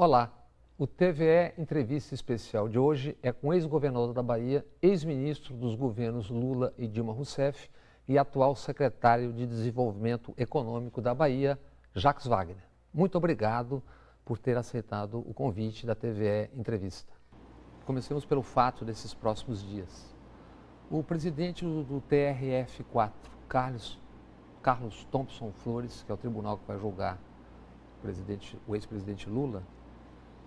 Olá, o TVE Entrevista Especial de hoje é com o ex-governador da Bahia, ex-ministro dos governos Lula e Dilma Rousseff e atual secretário de Desenvolvimento Econômico da Bahia, Jacques Wagner. Muito obrigado por ter aceitado o convite da TVE Entrevista. Comecemos pelo fato desses próximos dias. O presidente do TRF4, Carlos, Carlos Thompson Flores, que é o tribunal que vai julgar o ex-presidente ex Lula,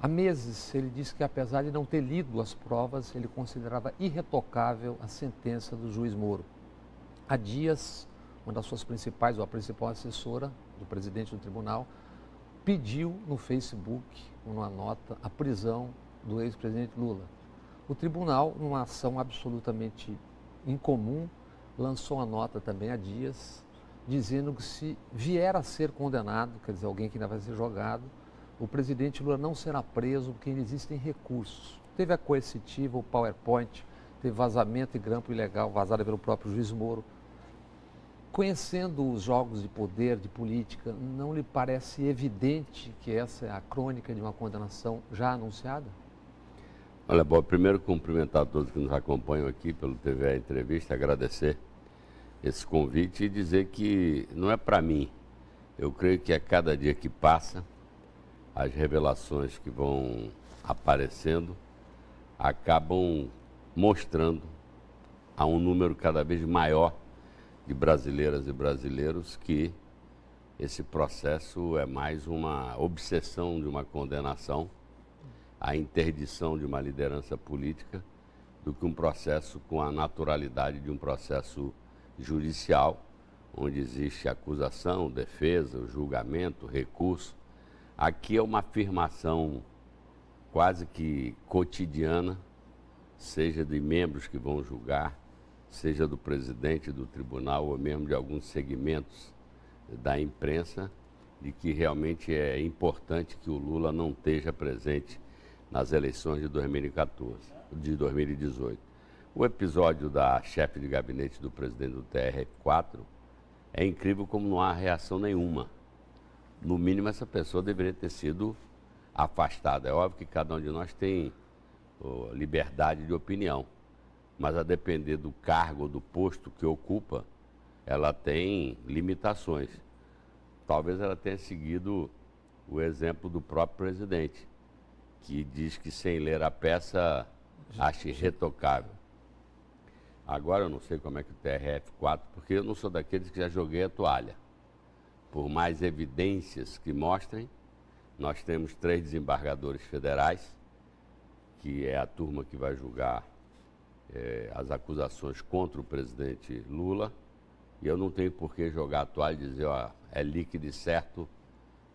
Há meses ele disse que, apesar de não ter lido as provas, ele considerava irretocável a sentença do juiz Moro. Há dias, uma das suas principais, ou a principal assessora do presidente do tribunal, pediu no Facebook, numa nota, a prisão do ex-presidente Lula. O tribunal, numa ação absolutamente incomum, lançou uma nota também há dias, dizendo que se vier a ser condenado, quer dizer, alguém que ainda vai ser jogado, o presidente Lula não será preso porque existem recursos. Teve a coercitiva, o PowerPoint, teve vazamento e grampo ilegal vazado pelo próprio juiz Moro. Conhecendo os jogos de poder, de política, não lhe parece evidente que essa é a crônica de uma condenação já anunciada? Olha, Bob, primeiro cumprimentar todos que nos acompanham aqui pelo TVA Entrevista, agradecer esse convite e dizer que não é para mim. Eu creio que a é cada dia que passa, as revelações que vão aparecendo acabam mostrando a um número cada vez maior de brasileiras e brasileiros que esse processo é mais uma obsessão de uma condenação, a interdição de uma liderança política, do que um processo com a naturalidade de um processo judicial, onde existe acusação, defesa, julgamento, recurso Aqui é uma afirmação quase que cotidiana, seja de membros que vão julgar, seja do presidente do tribunal ou mesmo de alguns segmentos da imprensa, de que realmente é importante que o Lula não esteja presente nas eleições de 2014, de 2018. O episódio da chefe de gabinete do presidente do TR4 é incrível como não há reação nenhuma no mínimo essa pessoa deveria ter sido afastada. É óbvio que cada um de nós tem oh, liberdade de opinião, mas a depender do cargo, do posto que ocupa, ela tem limitações. Talvez ela tenha seguido o exemplo do próprio presidente, que diz que sem ler a peça acha irretocável. Agora eu não sei como é que o TRF4, porque eu não sou daqueles que já joguei a toalha por mais evidências que mostrem, nós temos três desembargadores federais, que é a turma que vai julgar é, as acusações contra o presidente Lula. E eu não tenho por que jogar a toalha e dizer, ó, é líquido certo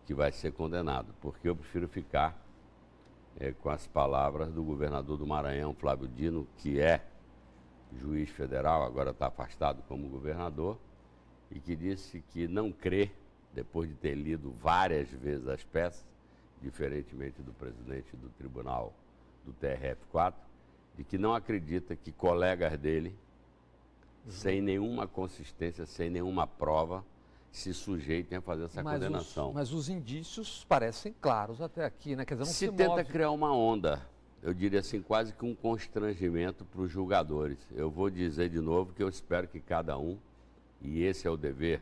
que vai ser condenado, porque eu prefiro ficar é, com as palavras do governador do Maranhão, Flávio Dino, que é juiz federal, agora está afastado como governador, e que disse que não crê depois de ter lido várias vezes as peças, diferentemente do presidente do tribunal do TRF4, de que não acredita que colegas dele, sem nenhuma consistência, sem nenhuma prova, se sujeitem a fazer essa mas condenação. Os, mas os indícios parecem claros até aqui, né? Quer dizer, não se, se tenta move. criar uma onda, eu diria assim, quase que um constrangimento para os julgadores. Eu vou dizer de novo que eu espero que cada um, e esse é o dever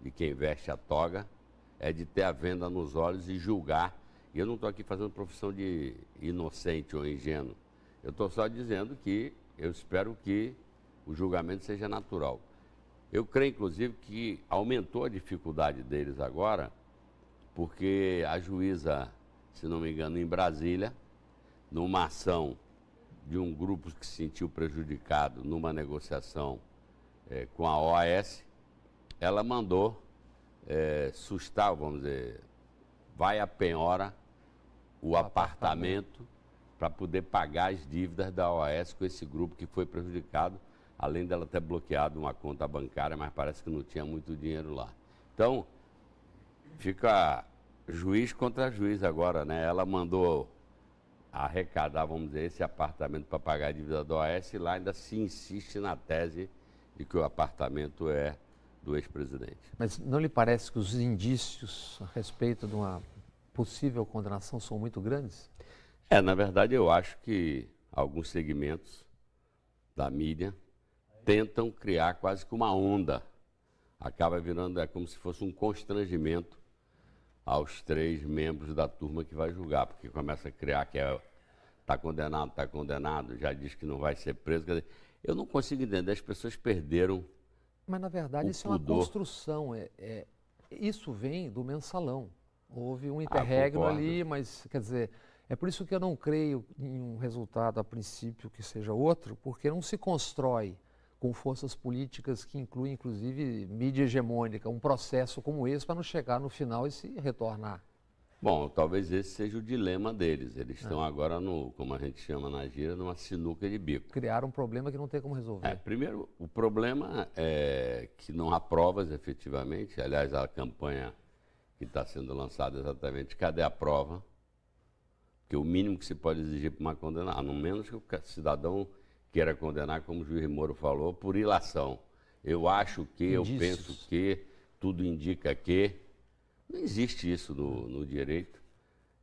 de quem veste a toga é de ter a venda nos olhos e julgar. E eu não estou aqui fazendo profissão de inocente ou ingênuo. Eu estou só dizendo que eu espero que o julgamento seja natural. Eu creio, inclusive, que aumentou a dificuldade deles agora, porque a juíza, se não me engano, em Brasília, numa ação de um grupo que se sentiu prejudicado numa negociação é, com a OAS, ela mandou é, sustar, vamos dizer, vai a penhora o apartamento para poder pagar as dívidas da OAS com esse grupo que foi prejudicado, além dela ter bloqueado uma conta bancária, mas parece que não tinha muito dinheiro lá. Então, fica juiz contra juiz agora, né? Ela mandou arrecadar, vamos dizer, esse apartamento para pagar a dívida da OAS e lá ainda se insiste na tese de que o apartamento é do ex-presidente. Mas não lhe parece que os indícios a respeito de uma possível condenação são muito grandes? É, na verdade, eu acho que alguns segmentos da mídia tentam criar quase que uma onda. Acaba virando, é como se fosse um constrangimento aos três membros da turma que vai julgar, porque começa a criar que é está condenado, está condenado, já diz que não vai ser preso. Dizer, eu não consigo entender, as pessoas perderam mas, na verdade, isso pudor. é uma construção. É, é, isso vem do mensalão. Houve um ah, interregno ah, ali, mas, quer dizer, é por isso que eu não creio em um resultado a princípio que seja outro, porque não se constrói com forças políticas que incluem, inclusive, mídia hegemônica, um processo como esse para não chegar no final e se retornar. Bom, talvez esse seja o dilema deles. Eles é. estão agora, no, como a gente chama na gira, numa sinuca de bico. Criaram um problema que não tem como resolver. É, primeiro, o problema é que não há provas efetivamente. Aliás, a campanha que está sendo lançada é exatamente, cadê a prova? Porque o mínimo que se pode exigir para uma condenação, a não menos que o cidadão queira condenar, como o juiz Moro falou, por ilação. Eu acho que, Indícios. eu penso que, tudo indica que não existe isso no, no direito.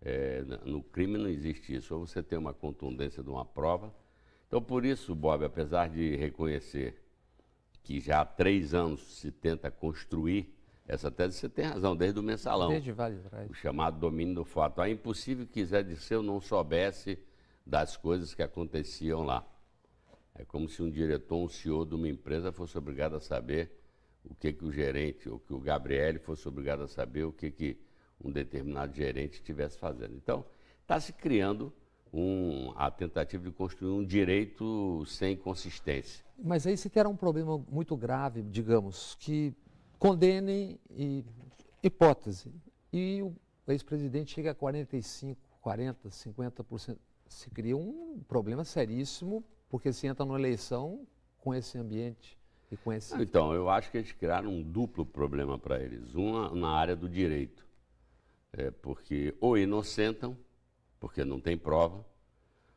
É, no crime não existe isso. Ou você tem uma contundência de uma prova. Então, por isso, Bob, apesar de reconhecer que já há três anos se tenta construir essa tese, você tem razão, desde o mensalão. Desde vale O chamado domínio do fato. É impossível que Zé Dirceu não soubesse das coisas que aconteciam lá. É como se um diretor, um CEO de uma empresa fosse obrigado a saber o que, que o gerente, ou que o Gabriel fosse obrigado a saber o que, que um determinado gerente estivesse fazendo. Então, está se criando um, a tentativa de construir um direito sem consistência. Mas aí se terá um problema muito grave, digamos, que condenem e, hipótese. E o ex-presidente chega a 45, 40, 50%. Se cria um problema seríssimo, porque se entra numa eleição com esse ambiente e com esse... Então, eu acho que eles criaram um duplo problema para eles. Uma na área do direito, é porque ou inocentam, porque não tem prova,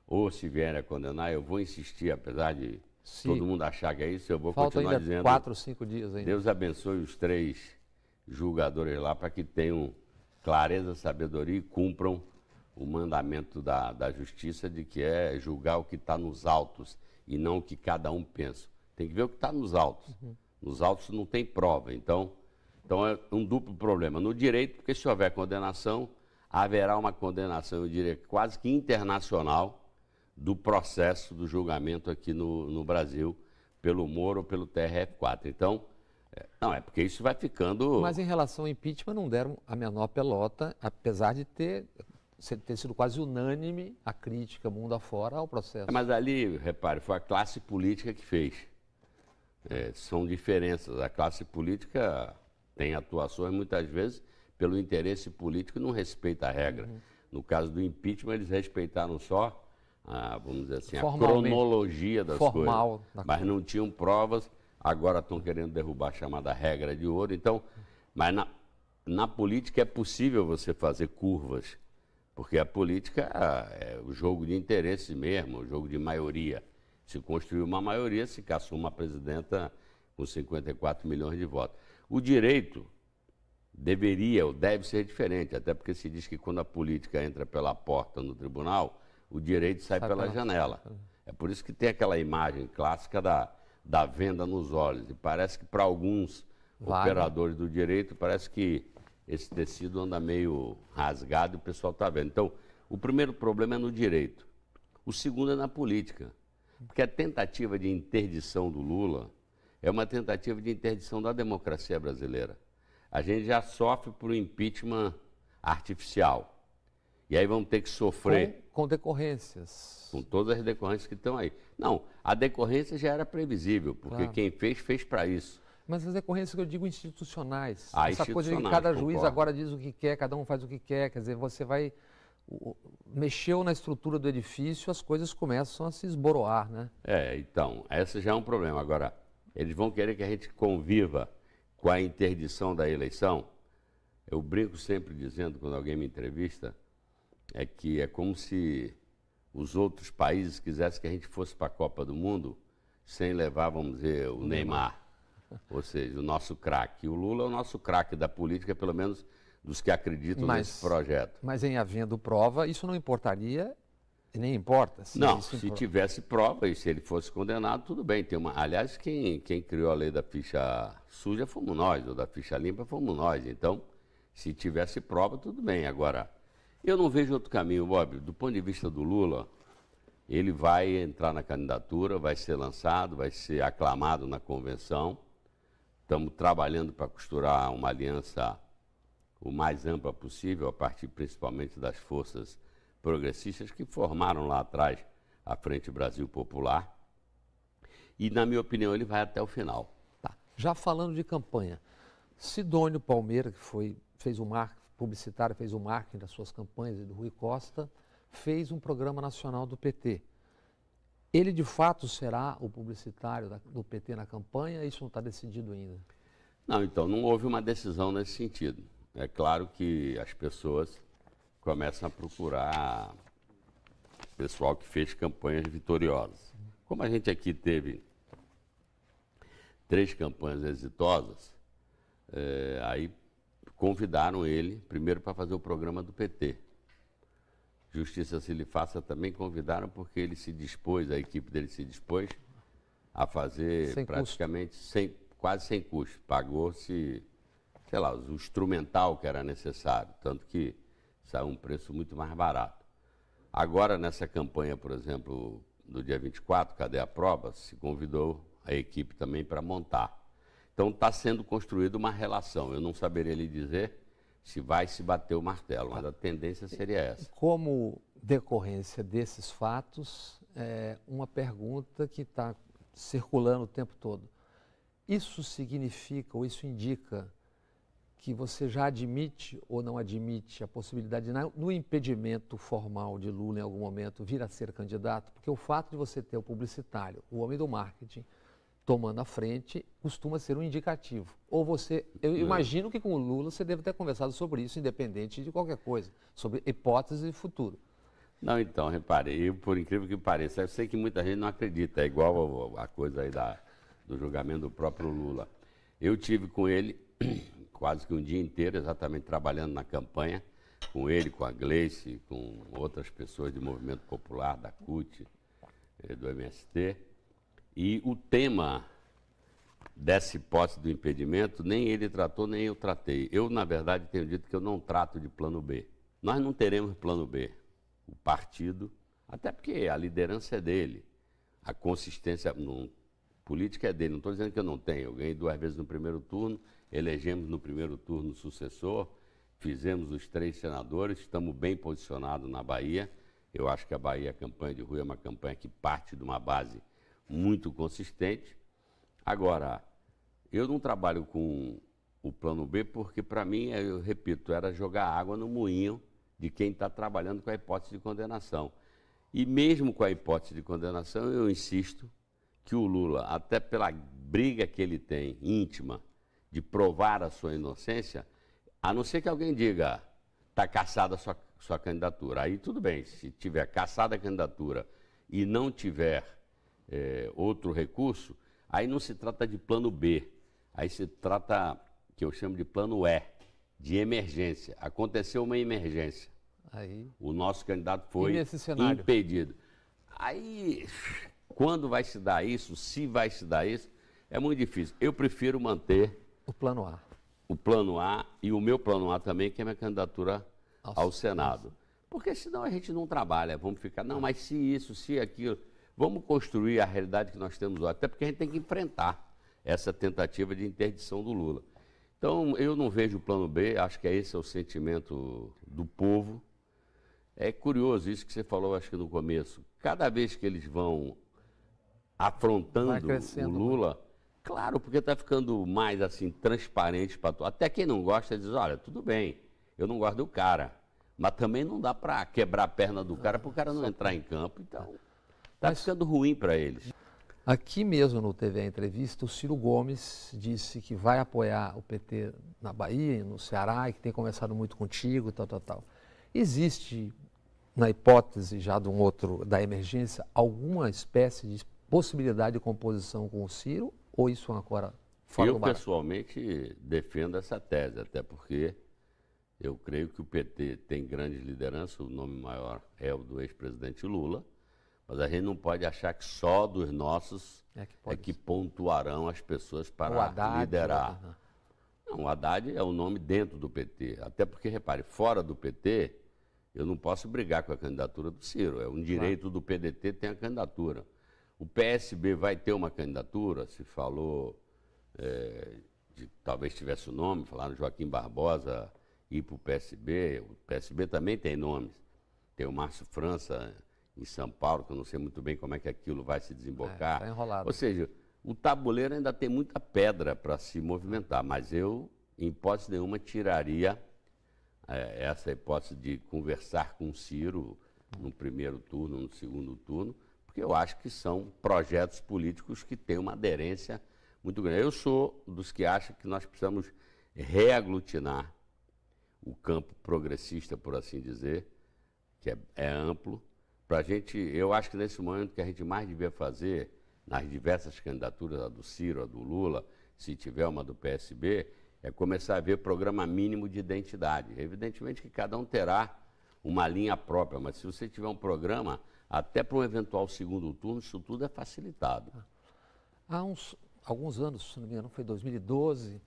ou se vierem a condenar, eu vou insistir, apesar de Sim. todo mundo achar que é isso, eu vou Falta continuar ainda dizendo... quatro, cinco dias ainda. Deus abençoe os três julgadores lá para que tenham clareza, sabedoria e cumpram o mandamento da, da justiça de que é julgar o que está nos autos e não o que cada um pensa. Tem que ver o que está nos autos. Uhum. Nos autos não tem prova. Então, então é um duplo problema. No direito, porque se houver condenação, haverá uma condenação, eu diria, quase que internacional do processo do julgamento aqui no, no Brasil pelo Moro ou pelo TRF4. Então, é, não, é porque isso vai ficando. Mas em relação ao impeachment, não deram a menor pelota, apesar de ter, ter sido quase unânime a crítica mundo afora ao processo. Mas ali, repare, foi a classe política que fez. É, são diferenças. A classe política tem atuações, muitas vezes, pelo interesse político, não respeita a regra. Uhum. No caso do impeachment, eles respeitaram só, a, vamos dizer assim, a cronologia das Formal coisas. mas não tinham provas, agora estão querendo derrubar a chamada regra de ouro. Então, mas na, na política é possível você fazer curvas, porque a política é o jogo de interesse mesmo, o jogo de maioria. Se construiu uma maioria, se caçou uma presidenta com 54 milhões de votos. O direito deveria ou deve ser diferente, até porque se diz que quando a política entra pela porta no tribunal, o direito sai, pela, janela. Né? É por isso que tem aquela imagem clássica da, da venda nos olhos. E parece que para alguns operadores do direito, parece que esse tecido anda meio rasgado e o pessoal está vendo. Então, o primeiro problema é no direito. O segundo é na política. Porque a tentativa de interdição do Lula é uma tentativa de interdição da democracia brasileira. A gente já sofre por um impeachment artificial. E aí vamos ter que sofrer. Com, com, decorrências. Com todas as decorrências que estão aí. Não, a decorrência já era previsível, porque claro. quem fez, fez para isso. Mas as decorrências que eu digo institucionais. Ah, Essa institucionais, coisa de que cada concordo. juiz agora diz o que quer, cada um faz o que quer, quer dizer, você vai mexeu na estrutura do edifício, as coisas começam a se esboroar, né? É, então, esse já é um problema. Agora, eles vão querer que a gente conviva com a interdição da eleição. Eu brinco sempre dizendo, quando alguém me entrevista, é que é como se os outros países quisessem que a gente fosse para a Copa do Mundo sem levar, vamos dizer, o Neymar. Ou seja, o nosso craque. O Lula é o nosso craque da política, pelo menos dos que acreditam mas, nesse projeto. Mas em havendo prova, isso não importaria nem importa. Se não, se importa. tivesse prova e se ele fosse condenado, tudo bem. Tem uma, aliás, quem, quem criou a lei da ficha suja fomos nós, ou da ficha limpa fomos nós. Então, se tivesse prova, tudo bem. Agora, eu não vejo outro caminho, Bob. Do ponto de vista do Lula, ele vai entrar na candidatura, vai ser lançado, vai ser aclamado na convenção. Estamos trabalhando para costurar uma aliança o mais ampla possível, a partir principalmente das forças progressistas que formaram lá atrás a Frente Brasil Popular. E, na minha opinião, ele vai até o final. Tá. Já falando de campanha, Sidônio Palmeira, que foi, fez o marketing publicitário, fez o marketing das suas campanhas e do Rui Costa, fez um programa nacional do PT. Ele, de fato, será o publicitário da, do PT na campanha? Isso não está decidido ainda? Não, então, não houve uma decisão nesse sentido. É claro que as pessoas começam a procurar pessoal que fez campanhas vitoriosas. Como a gente aqui teve três campanhas exitosas, é, aí convidaram ele, primeiro, para fazer o programa do PT. Justiça se lhe faça também convidaram porque ele se dispôs, a equipe dele se dispôs a fazer sem praticamente sem, quase sem custo. Pagou-se sei lá, o instrumental que era necessário, tanto que saiu um preço muito mais barato. Agora, nessa campanha, por exemplo, do dia 24, cadê a prova? Se convidou a equipe também para montar. Então está sendo construída uma relação. Eu não saberia lhe dizer se vai se bater o martelo, mas a tendência seria essa. Como decorrência desses fatos, é uma pergunta que está circulando o tempo todo. Isso significa ou isso indica que você já admite ou não admite a possibilidade, no impedimento formal de Lula em algum momento vir a ser candidato, porque o fato de você ter o publicitário, o homem do marketing, tomando a frente, costuma ser um indicativo. Ou você, eu é. imagino que com o Lula você deve ter conversado sobre isso, independente de qualquer coisa, sobre hipótese de futuro. Não, então, repare, eu, por incrível que pareça, eu sei que muita gente não acredita, é igual a, a coisa aí da, do julgamento do próprio Lula. Eu tive com ele quase que um dia inteiro exatamente trabalhando na campanha, com ele, com a Gleice, com outras pessoas do movimento popular, da CUT, eh, do MST. E o tema dessa hipótese do impedimento, nem ele tratou, nem eu tratei. Eu, na verdade, tenho dito que eu não trato de plano B. Nós não teremos plano B. O partido, até porque a liderança é dele, a consistência no política é dele. Não estou dizendo que eu não tenho. Eu ganhei duas vezes no primeiro turno elegemos no primeiro turno o sucessor, fizemos os três senadores, estamos bem posicionados na Bahia. Eu acho que a Bahia, a campanha de Rui é uma campanha que parte de uma base muito consistente. Agora, eu não trabalho com o plano B porque, para mim, é, eu repito, era jogar água no moinho de quem está trabalhando com a hipótese de condenação. E mesmo com a hipótese de condenação, eu insisto que o Lula, até pela briga que ele tem íntima de provar a sua inocência, a não ser que alguém diga, está caçada a sua, sua candidatura. Aí tudo bem, se tiver caçada a candidatura e não tiver é, outro recurso, aí não se trata de plano B, aí se trata, que eu chamo de plano E, de emergência. Aconteceu uma emergência. Aí... O nosso candidato foi impedido. Aí, quando vai se dar isso, se vai se dar isso, é muito difícil. Eu prefiro manter o plano A. O plano A e o meu plano A também, que é minha candidatura ao, ao Senado. Porque senão a gente não trabalha, vamos ficar, não, mas se isso, se aquilo. Vamos construir a realidade que nós temos hoje, até porque a gente tem que enfrentar essa tentativa de interdição do Lula. Então, eu não vejo o plano B, acho que é esse é o sentimento do povo. É curioso isso que você falou, acho que no começo. Cada vez que eles vão afrontando o Lula, Claro, porque está ficando mais assim transparente para tu. Até quem não gosta diz, olha, tudo bem, eu não gosto do cara, mas também não dá para quebrar a perna do cara para o cara não entrar em campo. Então, está ficando ruim para eles. Aqui mesmo no TV Entrevista, o Ciro Gomes disse que vai apoiar o PT na Bahia, no Ceará, e que tem conversado muito contigo, tal, tal, tal. Existe, na hipótese já de um outro, da emergência, alguma espécie de possibilidade de composição com o Ciro ou isso é uma fora eu, pessoalmente, defendo essa tese, até porque eu creio que o PT tem grande liderança. o nome maior é o do ex-presidente Lula, mas a gente não pode achar que só dos nossos é que, é que pontuarão as pessoas para Haddad, liderar. Né? Não, o Haddad é o nome dentro do PT. Até porque, repare, fora do PT, eu não posso brigar com a candidatura do Ciro. É um direito claro. do PDT ter a candidatura. O PSB vai ter uma candidatura, se falou, é, de, talvez tivesse o nome, falaram Joaquim Barbosa ir para o PSB, o PSB também tem nomes. Tem o Márcio França em São Paulo, que eu não sei muito bem como é que aquilo vai se desembocar. É, tá enrolado. Ou seja, o tabuleiro ainda tem muita pedra para se movimentar, mas eu, em hipótese nenhuma, tiraria é, essa hipótese de conversar com o Ciro no primeiro turno, no segundo turno, porque eu acho que são projetos políticos que têm uma aderência muito grande. Eu sou dos que acham que nós precisamos reaglutinar o campo progressista, por assim dizer, que é, é amplo, para a gente, eu acho que nesse momento que a gente mais devia fazer, nas diversas candidaturas, a do Ciro, a do Lula, se tiver uma do PSB, é começar a ver programa mínimo de identidade. Evidentemente que cada um terá uma linha própria, mas se você tiver um programa até para um eventual segundo turno, isso tudo é facilitado. Há uns, alguns anos, se não me engano, foi 2012,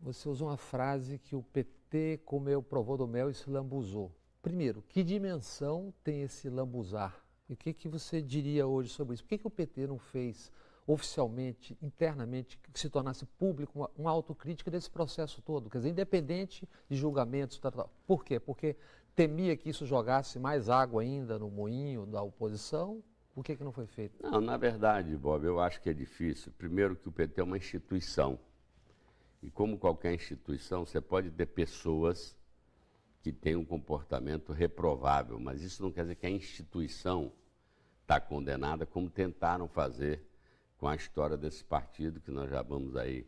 você usou uma frase que o PT comeu, provou do mel e se lambuzou. Primeiro, que dimensão tem esse lambuzar? E o que, que você diria hoje sobre isso? Por que, que o PT não fez oficialmente, internamente, que se tornasse público uma, uma autocrítica desse processo todo? Quer dizer, independente de julgamentos, tal, tal. Por quê? Porque temia que isso jogasse mais água ainda no moinho da oposição? Por que, que não foi feito? Não, na verdade, Bob, eu acho que é difícil. Primeiro que o PT é uma instituição. E como qualquer instituição, você pode ter pessoas que têm um comportamento reprovável, mas isso não quer dizer que a instituição está condenada, como tentaram fazer com a história desse partido, que nós já vamos aí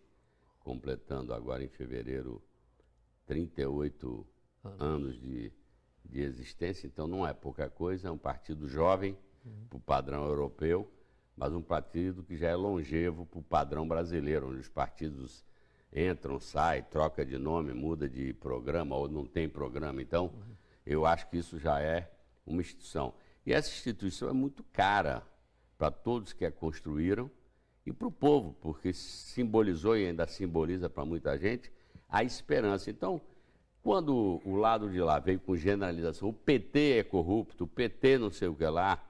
completando agora em fevereiro 38 anos, anos de de existência, então não é pouca coisa, é um partido jovem uhum. para o padrão europeu, mas um partido que já é longevo para o padrão brasileiro, onde os partidos entram, saem, troca de nome, muda de programa ou não tem programa. Então, uhum. eu acho que isso já é uma instituição. E essa instituição é muito cara para todos que a construíram e para o povo, porque simbolizou e ainda simboliza para muita gente a esperança. Então, quando o lado de lá veio com generalização, o PT é corrupto, o PT não sei o que lá,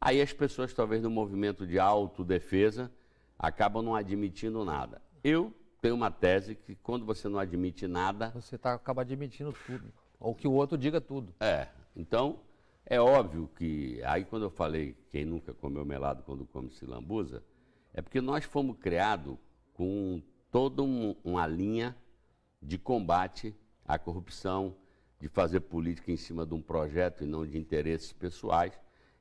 aí as pessoas, talvez no movimento de autodefesa, acabam não admitindo nada. Eu tenho uma tese que quando você não admite nada. Você tá, acaba admitindo tudo. Ou que o outro diga tudo. É. Então, é óbvio que. Aí, quando eu falei quem nunca comeu melado quando come lambuza, é porque nós fomos criados com toda um, uma linha de combate à corrupção, de fazer política em cima de um projeto e não de interesses pessoais.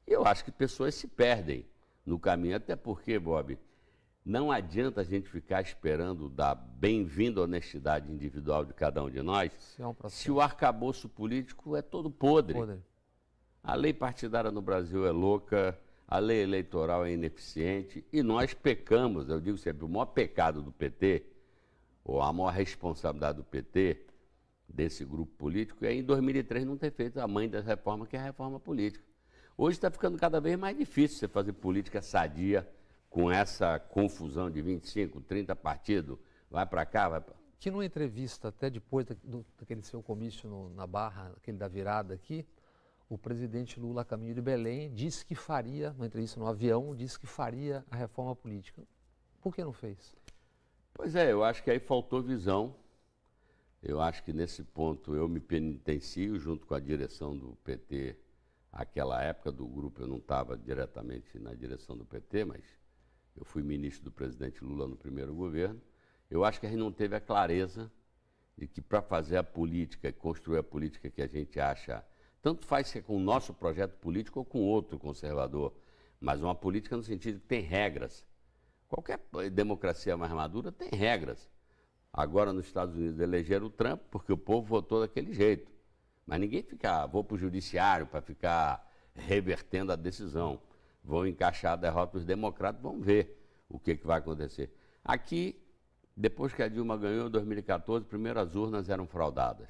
E eu acho que pessoas se perdem no caminho, até porque, Bob, não adianta a gente ficar esperando da bem-vinda honestidade individual de cada um de nós é um se o arcabouço político é todo podre. podre. A lei partidária no Brasil é louca, a lei eleitoral é ineficiente e nós pecamos. Eu digo sempre: o maior pecado do PT, ou a maior responsabilidade do PT, desse grupo político, e aí em 2003 não ter feito a mãe das reformas, que é a reforma política. Hoje está ficando cada vez mais difícil você fazer política sadia com essa confusão de 25, 30 partidos, vai para cá, vai para... Que numa entrevista, até depois daquele seu comício no, na Barra, aquele da virada aqui, o presidente Lula, a caminho de Belém, disse que faria, numa entrevista no avião, disse que faria a reforma política. Por que não fez? Pois é, eu acho que aí faltou visão eu acho que nesse ponto eu me penitencio junto com a direção do PT. Aquela época do grupo eu não estava diretamente na direção do PT, mas eu fui ministro do presidente Lula no primeiro governo. Eu acho que a gente não teve a clareza de que para fazer a política e construir a política que a gente acha, tanto faz ser é com o nosso projeto político ou com outro conservador, mas uma política no sentido que tem regras. Qualquer democracia mais madura tem regras. Agora nos Estados Unidos elegeram o Trump porque o povo votou daquele jeito. Mas ninguém fica, ah, vou para o judiciário para ficar revertendo a decisão. Vão encaixar a derrota dos democratas, vão ver o que, que vai acontecer. Aqui, depois que a Dilma ganhou em 2014, primeiro as urnas eram fraudadas.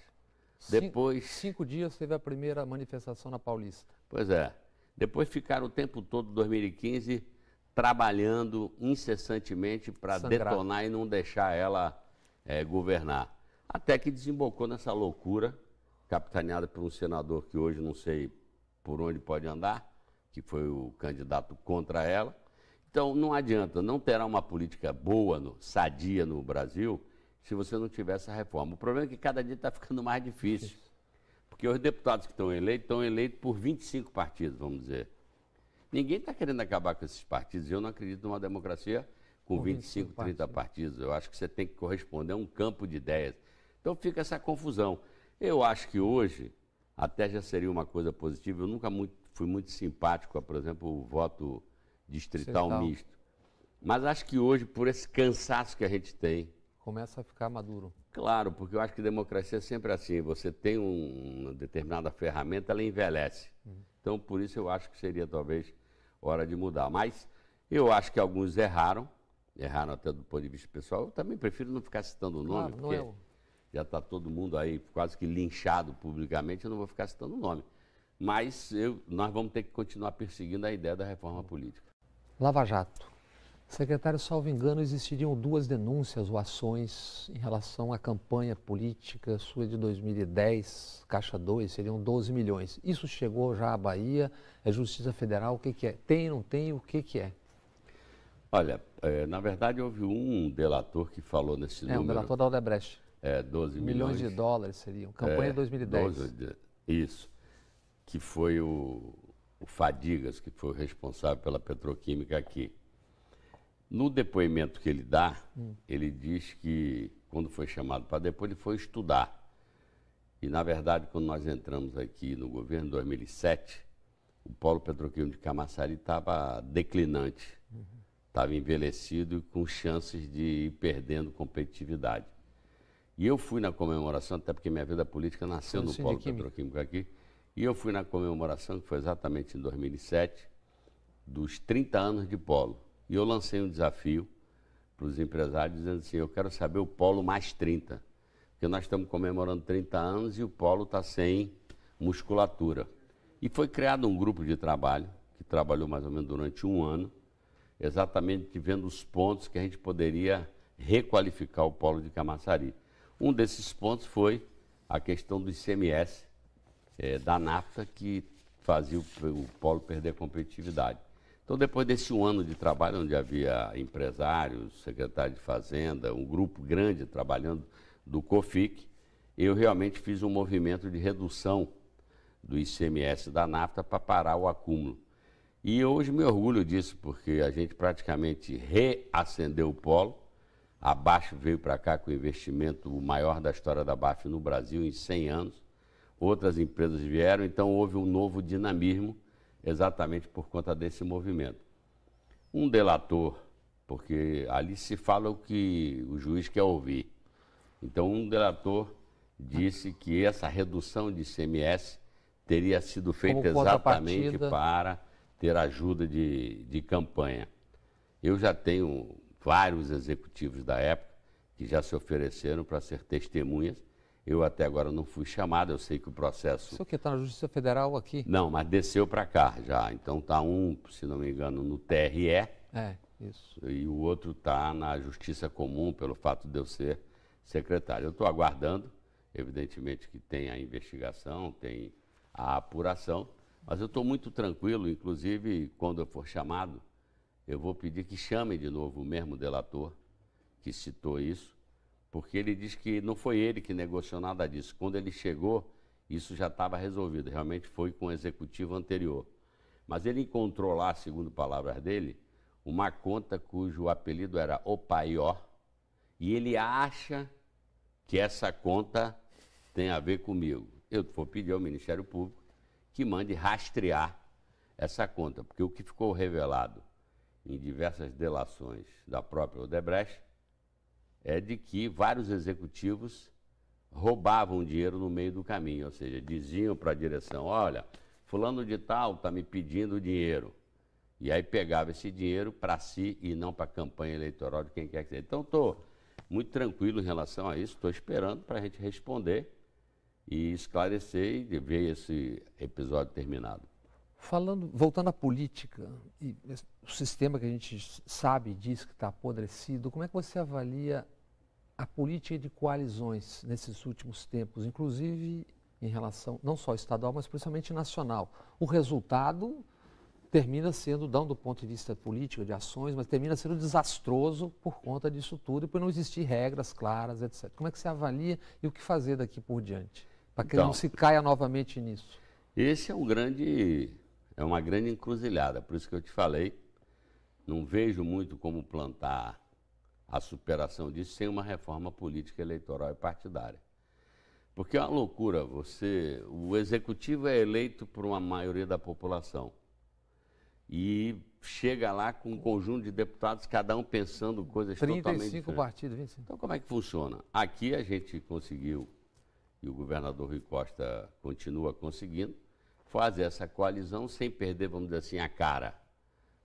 Cinco, Depois. Cinco dias teve a primeira manifestação na Paulista. Pois é. Depois ficaram o tempo todo, 2015, trabalhando incessantemente para detonar e não deixar ela é, governar. Até que desembocou nessa loucura, capitaneada por um senador que hoje não sei por onde pode andar, que foi o candidato contra ela. Então, não adianta, não terá uma política boa, no, sadia no Brasil, se você não tiver essa reforma. O problema é que cada dia está ficando mais difícil. Porque os deputados que estão eleitos, estão eleitos por 25 partidos, vamos dizer. Ninguém está querendo acabar com esses partidos. Eu não acredito numa democracia com 25, 25 30 partidos. Eu acho que você tem que corresponder a um campo de ideias. Então fica essa confusão. Eu acho que hoje até já seria uma coisa positiva. Eu nunca muito, fui muito simpático a, por exemplo, o voto distrital Central. misto. Mas acho que hoje, por esse cansaço que a gente tem. Começa a ficar maduro. Claro, porque eu acho que democracia é sempre assim. Você tem um, uma determinada ferramenta, ela envelhece. Uhum. Então, por isso eu acho que seria talvez hora de mudar. Mas eu acho que alguns erraram erraram até do ponto de vista pessoal. Eu também prefiro não ficar citando o nome, claro, porque é já está todo mundo aí quase que linchado publicamente, eu não vou ficar citando o nome. Mas eu, nós vamos ter que continuar perseguindo a ideia da reforma política. Lava Jato. Secretário, salvo engano, existiriam duas denúncias ou ações em relação à campanha política sua de 2010, Caixa 2, seriam 12 milhões. Isso chegou já à Bahia, é Justiça Federal, o que, que é? Tem, não tem, o que, que é? Olha, é, na verdade houve um delator que falou nesse é, número. É, um delator da Odebrecht. É, 12 milhões. milhões de dólares seriam. Campanha é, de 2010. 12, isso. Que foi o, o Fadigas, que foi o responsável pela petroquímica aqui. No depoimento que ele dá, hum. ele diz que quando foi chamado para depois ele foi estudar. E, na verdade, quando nós entramos aqui no governo em 2007, o polo petroquímico de Camaçari estava declinante. Uhum estava envelhecido e com chances de ir perdendo competitividade. E eu fui na comemoração, até porque minha vida política nasceu no polo petroquímico aqui, e eu fui na comemoração, que foi exatamente em 2007, dos 30 anos de polo. E eu lancei um desafio para os empresários, dizendo assim, eu quero saber o polo mais 30. Porque nós estamos comemorando 30 anos e o polo está sem musculatura. E foi criado um grupo de trabalho, que trabalhou mais ou menos durante um ano, exatamente vendo os pontos que a gente poderia requalificar o polo de Camaçari. Um desses pontos foi a questão do ICMS é, da nafta, que fazia o, o polo perder competitividade. Então, depois desse um ano de trabalho, onde havia empresários, secretário de Fazenda, um grupo grande trabalhando do COFIC, eu realmente fiz um movimento de redução do ICMS da nafta para parar o acúmulo. E hoje me orgulho disso, porque a gente praticamente reacendeu o polo. A BAF veio para cá com o investimento maior da história da BAF no Brasil em 100 anos. Outras empresas vieram, então houve um novo dinamismo exatamente por conta desse movimento. Um delator, porque ali se fala o que o juiz quer ouvir. Então, um delator disse que essa redução de CMS teria sido feita exatamente para ter ajuda de, de campanha. Eu já tenho vários executivos da época que já se ofereceram para ser testemunhas. Eu até agora não fui chamado, eu sei que o processo. Isso que está na Justiça Federal aqui? Não, mas desceu para cá já. Então está um, se não me engano, no TRE. É, isso. E o outro está na Justiça Comum, pelo fato de eu ser secretário. Eu estou aguardando, evidentemente que tem a investigação, tem a apuração. Mas eu estou muito tranquilo, inclusive, quando eu for chamado, eu vou pedir que chamem de novo o mesmo delator que citou isso, porque ele diz que não foi ele que negociou nada disso. Quando ele chegou, isso já estava resolvido, realmente foi com o executivo anterior. Mas ele encontrou lá, segundo palavras dele, uma conta cujo apelido era Opaió, e ele acha que essa conta tem a ver comigo. Eu vou pedir ao Ministério Público que mande rastrear essa conta, porque o que ficou revelado em diversas delações da própria Odebrecht é de que vários executivos roubavam dinheiro no meio do caminho, ou seja, diziam para a direção, olha, fulano de tal está me pedindo dinheiro. E aí pegava esse dinheiro para si e não para a campanha eleitoral de quem quer que seja. Então estou muito tranquilo em relação a isso, estou esperando para a gente responder e esclarecer e ver esse episódio terminado. Falando, voltando à política e o sistema que a gente sabe diz que está apodrecido, como é que você avalia a política de coalizões nesses últimos tempos, inclusive em relação não só estadual, mas principalmente nacional? O resultado termina sendo, não do ponto de vista político, de ações, mas termina sendo desastroso por conta disso tudo e por não existir regras claras, etc. Como é que você avalia e o que fazer daqui por diante? Para que então, não se caia novamente nisso. Esse é um grande, é uma grande encruzilhada, por isso que eu te falei, não vejo muito como plantar a superação disso sem uma reforma política eleitoral e partidária. Porque é uma loucura, você, o executivo é eleito por uma maioria da população e chega lá com um conjunto de deputados, cada um pensando coisas 35 totalmente diferentes. partidos, 25. Então como é que funciona? Aqui a gente conseguiu e o governador Rui Costa continua conseguindo, fazer essa coalizão sem perder, vamos dizer assim, a cara,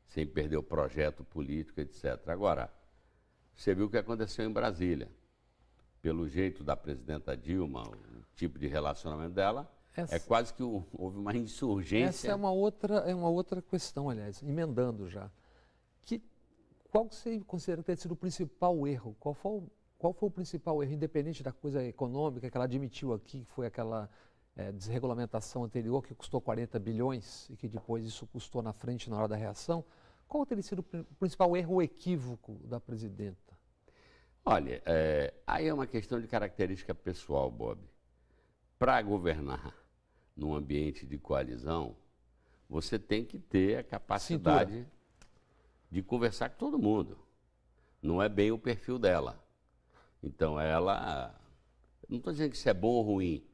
sem perder o projeto político, etc. Agora, você viu o que aconteceu em Brasília. Pelo jeito da presidenta Dilma, o tipo de relacionamento dela, essa, é quase que houve uma insurgência. Essa é uma outra, é uma outra questão, aliás, emendando já. Que, qual você considera ter sido o principal erro? Qual foi o qual foi o principal erro, independente da coisa econômica que ela admitiu aqui, que foi aquela é, desregulamentação anterior que custou 40 bilhões e que depois isso custou na frente na hora da reação? Qual teria sido o principal erro ou equívoco da presidenta? Olha, é, aí é uma questão de característica pessoal, Bob. Para governar num ambiente de coalizão, você tem que ter a capacidade Cintura. de conversar com todo mundo. Não é bem o perfil dela. Então ela. Não estou dizendo que isso é bom ou ruim.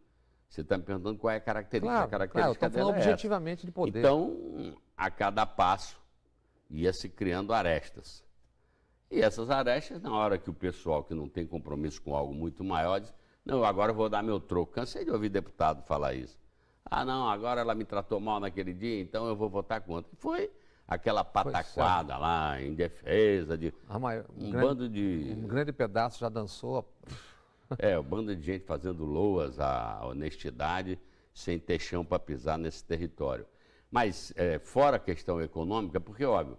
Você está me perguntando qual é a característica. Claro, a característica claro, dela falando é objetivamente essa. de poder. Então, a cada passo, ia se criando arestas. E essas arestas, na hora que o pessoal que não tem compromisso com algo muito maior diz, não, agora eu vou dar meu troco. Cansei de ouvir deputado falar isso. Ah, não, agora ela me tratou mal naquele dia, então eu vou votar contra. E foi aquela é. pataquada lá em defesa de ah, maior, um, um grande, bando de um grande pedaço já dançou. é, um bando de gente fazendo loas à honestidade sem ter chão para pisar nesse território. Mas é, fora a questão econômica, porque óbvio,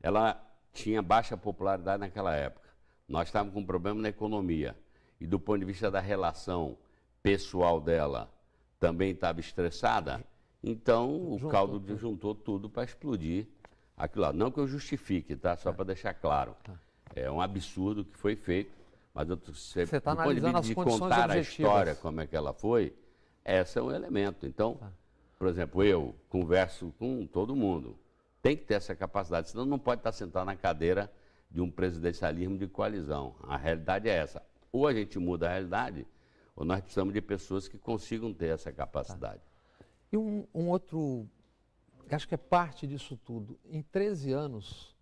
ela tinha baixa popularidade naquela época. Nós estávamos com um problema na economia e do ponto de vista da relação pessoal dela também estava estressada. Então, o juntou caldo tudo. Né? juntou tudo para explodir aquilo lá. Não que eu justifique, tá? Só é. para deixar claro. Tá. É um absurdo que foi feito, mas eu, você está analisando as de contar objetivas. a história, como é que ela foi, esse é um elemento. Então, tá. por exemplo, eu converso com todo mundo. Tem que ter essa capacidade, senão não pode estar sentado na cadeira de um presidencialismo de coalizão. A realidade é essa. Ou a gente muda a realidade, ou nós precisamos de pessoas que consigam ter essa tá. capacidade. Tá. E um, um, outro acho que é parte disso tudo. Em 13 anos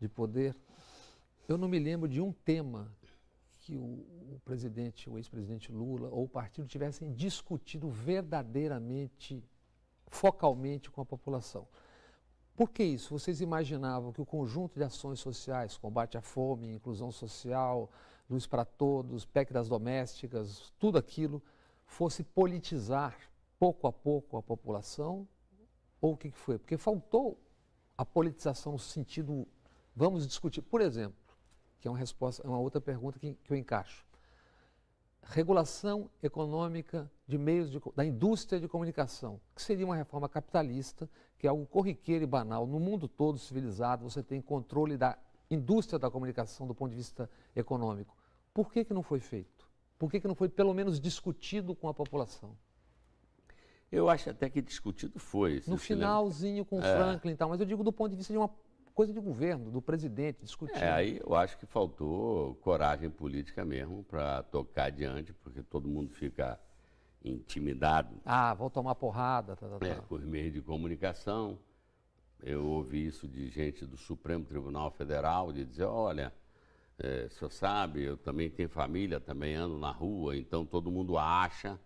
de poder, eu não me lembro de um tema que o, o presidente, o ex-presidente Lula ou o partido tivessem discutido verdadeiramente, focalmente com a população. Por que isso? Vocês imaginavam que o conjunto de ações sociais, combate à fome, inclusão social, luz para todos, PEC das domésticas, tudo aquilo, fosse politizar pouco a pouco a população ou o que, foi? Porque faltou a politização no sentido, vamos discutir, por exemplo, que é uma resposta, é uma outra pergunta que, que eu encaixo. Regulação econômica de meios de, da indústria de comunicação, que seria uma reforma capitalista, que é algo corriqueiro e banal no mundo todo civilizado, você tem controle da indústria da comunicação do ponto de vista econômico. Por que, que não foi feito? Por que, que não foi pelo menos discutido com a população? Eu acho até que discutido foi. No finalzinho com o é. Franklin e tal, mas eu digo do ponto de vista de uma coisa de governo, do presidente, discutindo. É, aí eu acho que faltou coragem política mesmo para tocar adiante, porque todo mundo fica intimidado. Ah, vou tomar porrada. Tá, tá, tá. É, com os meios de comunicação. Eu ouvi isso de gente do Supremo Tribunal Federal, de dizer, olha, é, o senhor sabe, eu também tenho família, também ando na rua, então todo mundo acha.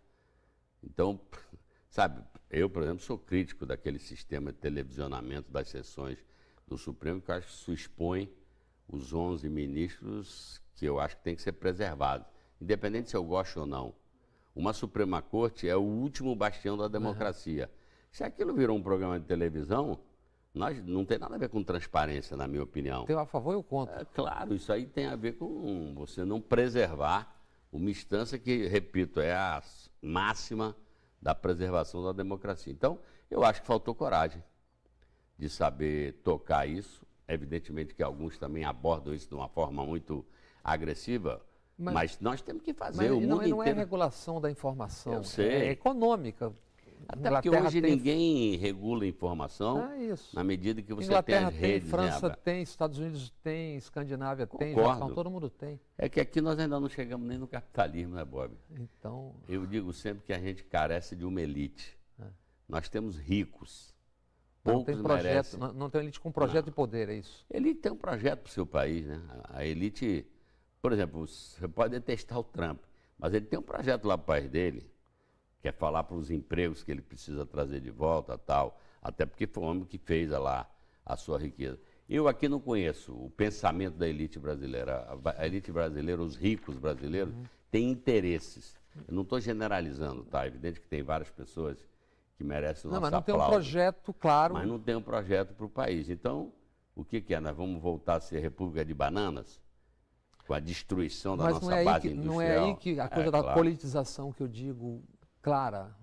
Então, Sabe, eu, por exemplo, sou crítico daquele sistema de televisionamento das sessões do Supremo, que eu acho que suspõe os 11 ministros que eu acho que tem que ser preservado, independente se eu gosto ou não. Uma Suprema Corte é o último bastião da democracia. Uhum. Se aquilo virou um programa de televisão, nós não tem nada a ver com transparência, na minha opinião. Tem a favor ou contra? É, claro, isso aí tem a ver com você não preservar uma instância que, repito, é a máxima da preservação da democracia. Então, eu acho que faltou coragem de saber tocar isso. Evidentemente que alguns também abordam isso de uma forma muito agressiva, mas, mas nós temos que fazer. Mas, o mundo não, é, não é regulação da informação, sei, é econômica. Até Inglaterra porque hoje tem... ninguém regula informação é isso. na medida que você Inglaterra tem as redes. Tem, né, França né, tem, Estados Unidos tem, Escandinávia Concordo. tem, Japão, todo mundo tem. É que aqui nós ainda não chegamos nem no capitalismo, né, Bob? Então. Eu digo sempre que a gente carece de uma elite. É. Nós temos ricos. Não tem, projeto, não, não tem elite com projeto não. de poder, é isso? Elite tem um projeto para o seu país, né? A elite, por exemplo, você pode detestar o Trump, mas ele tem um projeto lá para o país dele quer falar para os empregos que ele precisa trazer de volta, tal, até porque foi o homem que fez lá a sua riqueza. Eu aqui não conheço o pensamento da elite brasileira. A elite brasileira, os ricos brasileiros, uhum. têm interesses. Eu não estou generalizando, tá? É evidente que tem várias pessoas que merecem o nosso Não, mas não aplauso, tem um projeto, claro. Mas não tem um projeto para o país. Então, o que, que, é? Nós vamos voltar a ser república de bananas? Com a destruição da mas nossa é base que, industrial. Não é aí que a é, coisa é, da claro. politização que eu digo clara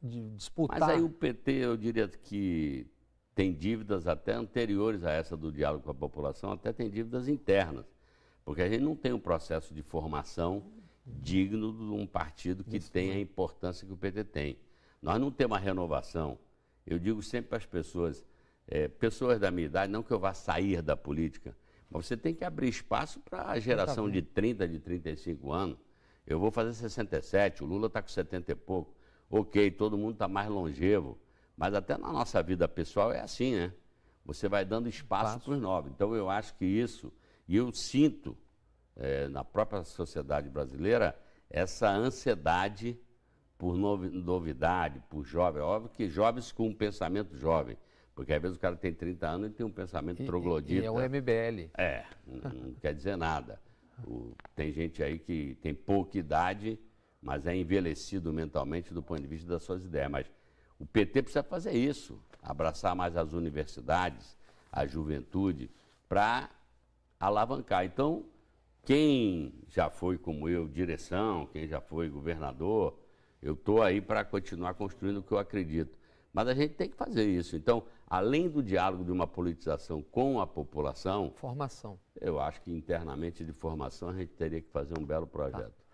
de disputar. Mas aí o PT, eu diria que tem dívidas até anteriores a essa do diálogo com a população, até tem dívidas internas, porque a gente não tem um processo de formação digno de um partido que Isso. tem a importância que o PT tem. Nós não temos uma renovação. Eu digo sempre para as pessoas, é, pessoas da minha idade, não que eu vá sair da política, mas você tem que abrir espaço para a tá geração de 30, de 35 anos, eu vou fazer 67, o Lula está com 70 e pouco. Ok, todo mundo está mais longevo. Mas até na nossa vida pessoal é assim, né? Você vai dando espaço para os novos. Então eu acho que isso, e eu sinto é, na própria sociedade brasileira, essa ansiedade por novidade, por jovem. Óbvio que jovens com um pensamento jovem. Porque às vezes o cara tem 30 anos e tem um pensamento troglodita. E, e é o MBL. É, não, não quer dizer nada. O, tem gente aí que tem pouca idade, mas é envelhecido mentalmente do ponto de vista das suas ideias. Mas o PT precisa fazer isso, abraçar mais as universidades, a juventude, para alavancar. Então, quem já foi, como eu, direção, quem já foi governador, eu estou aí para continuar construindo o que eu acredito. Mas a gente tem que fazer isso. Então, além do diálogo de uma politização com a população. Formação. Eu acho que internamente de formação a gente teria que fazer um belo projeto. Tá.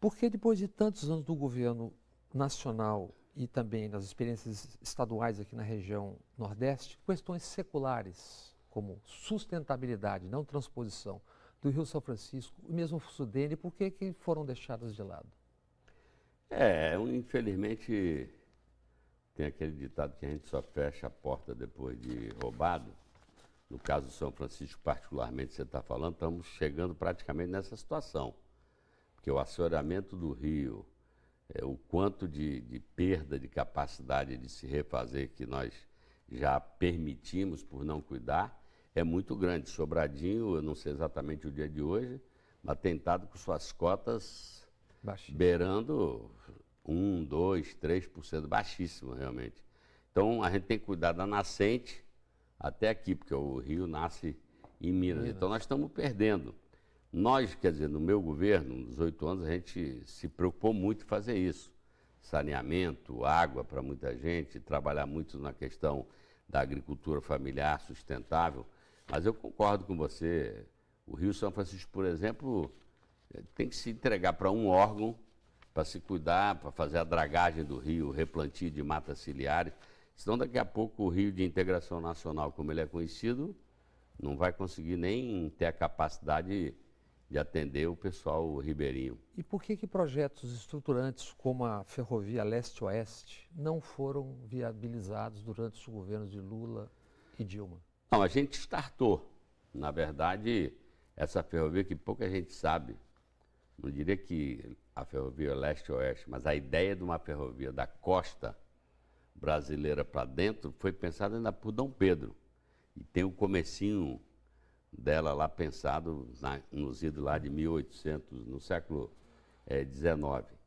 Porque depois de tantos anos do governo nacional e também das experiências estaduais aqui na região Nordeste, questões seculares, como sustentabilidade, não transposição, do Rio São Francisco, e mesmo Sudene, por que, que foram deixadas de lado? É, infelizmente tem aquele ditado que a gente só fecha a porta depois de roubado. No caso do São Francisco, particularmente, você está falando, estamos chegando praticamente nessa situação. Porque o assoreamento do rio, é, o quanto de, de perda de capacidade de se refazer que nós já permitimos por não cuidar, é muito grande. Sobradinho, eu não sei exatamente o dia de hoje, mas tentado com suas cotas Baixinho. beirando 1, 2, 3%, baixíssimo realmente. Então a gente tem que cuidar da nascente até aqui, porque o rio nasce em Minas. Minas. Então nós estamos perdendo. Nós, quer dizer, no meu governo, nos oito anos, a gente se preocupou muito em fazer isso. Saneamento, água para muita gente, trabalhar muito na questão da agricultura familiar sustentável. Mas eu concordo com você. O Rio São Francisco, por exemplo, eh, tem que se entregar para um órgão para se cuidar, para fazer a dragagem do rio, replantio de matas ciliares. Senão daqui a pouco o Rio de Integração Nacional, como ele é conhecido, não vai conseguir nem ter a capacidade de atender o pessoal ribeirinho. E por que, que projetos estruturantes como a ferrovia leste-oeste não foram viabilizados durante os governos de Lula e Dilma? Não, a gente startou. Na verdade, essa ferrovia que pouca gente sabe, não diria que a ferrovia leste-oeste, mas a ideia de uma ferrovia da costa brasileira para dentro foi pensada ainda por Dom Pedro. E tem o comecinho dela lá pensado na, nos idos lá de 1800, no século XIX. É,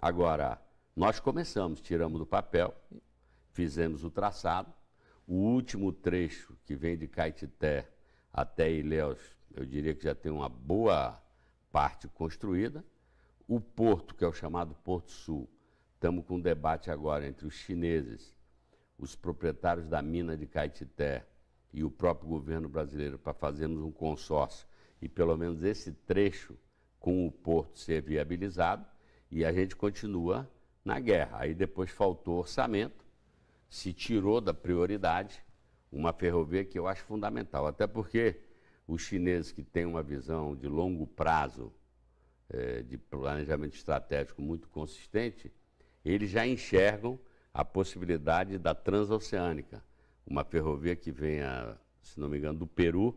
Agora, nós começamos, tiramos do papel, fizemos o traçado. O último trecho que vem de Caetité até Ilhéus, eu diria que já tem uma boa parte construída. O Porto, que é o chamado Porto Sul, estamos com um debate agora entre os chineses, os proprietários da mina de Caetité e o próprio governo brasileiro para fazermos um consórcio e pelo menos esse trecho com o porto ser viabilizado e a gente continua na guerra. Aí depois faltou orçamento, se tirou da prioridade uma ferrovia que eu acho fundamental, até porque os chineses que têm uma visão de longo prazo é, de planejamento estratégico muito consistente, eles já enxergam a possibilidade da transoceânica, uma ferrovia que venha, se não me engano, do Peru,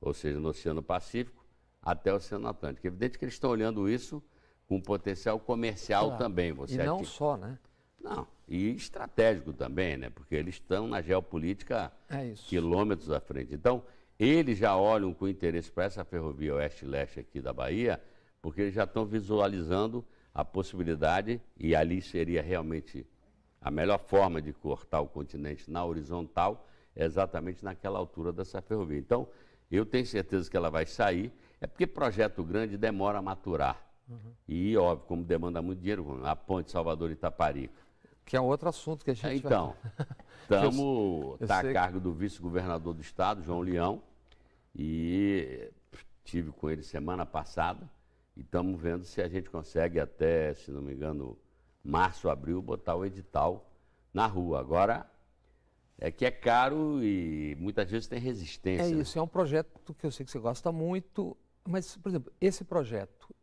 ou seja, no Oceano Pacífico, até o Oceano Atlântico. É evidente que eles estão olhando isso com potencial comercial claro. também. Você e não aqui... só, né? Não, e estratégico também, né? Porque eles estão na geopolítica é quilômetros à frente. Então, eles já olham com interesse para essa ferrovia oeste-leste aqui da Bahia, porque eles já estão visualizando a possibilidade, e ali seria realmente a melhor forma de cortar o continente na horizontal, exatamente naquela altura dessa ferrovia. Então, eu tenho certeza que ela vai sair, é porque projeto grande demora a maturar. Uhum. E, óbvio, como demanda muito dinheiro, a ponte Salvador Itaparica. Que é um outro assunto que a gente Então, estamos tá a cargo do vice-governador do estado, João Leão, e tive com ele semana passada. E estamos vendo se a gente consegue até, se não me engano, março, abril, botar o edital na rua. Agora, é que é caro e muitas vezes tem resistência. É né? isso, né? é um projeto que eu sei que você gosta muito, mas, por exemplo, esse projeto,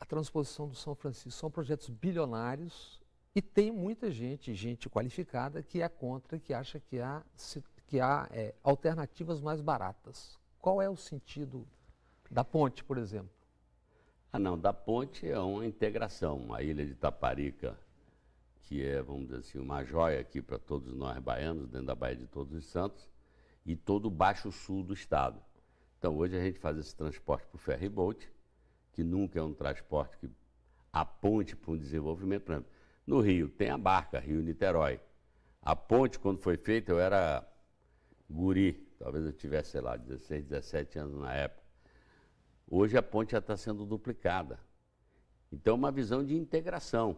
a transposição do São Francisco, são projetos bilionários e tem muita gente, gente qualificada, que é contra, que acha que há, que há é, alternativas mais baratas. Qual é o sentido da ponte, por exemplo? Ah, não, da ponte é uma integração. A ilha de Taparica, que é, vamos dizer assim, uma joia aqui para todos nós baianos, dentro da Baía de Todos os Santos, e todo o baixo sul do estado. Então, hoje a gente faz esse transporte por ferry boat, que nunca é um transporte que aponte para um desenvolvimento. Por exemplo, no Rio tem a barca, Rio-Niterói. A ponte, quando foi feita, eu era guri, talvez eu tivesse, sei lá, 16, 17 anos na época. Hoje a ponte já está sendo duplicada. Então, é uma visão de integração.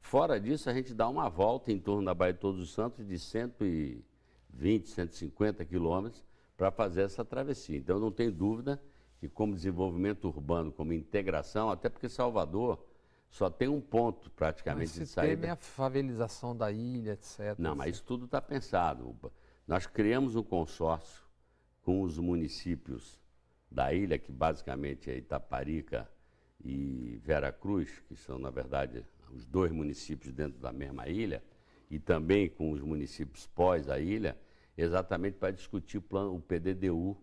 Fora disso, a gente dá uma volta em torno da Baía de Todos os Santos de 120, 150 quilômetros para fazer essa travessia. Então, não tem dúvida que, como desenvolvimento urbano, como integração, até porque Salvador só tem um ponto praticamente mas de saída. tem né, a favelização da ilha, etc. Não, mas isso tudo está pensado. Nós criamos um consórcio com os municípios da ilha, que basicamente é Itaparica e Vera Cruz, que são, na verdade, os dois municípios dentro da mesma ilha, e também com os municípios pós a ilha, exatamente para discutir o, plano, o PDDU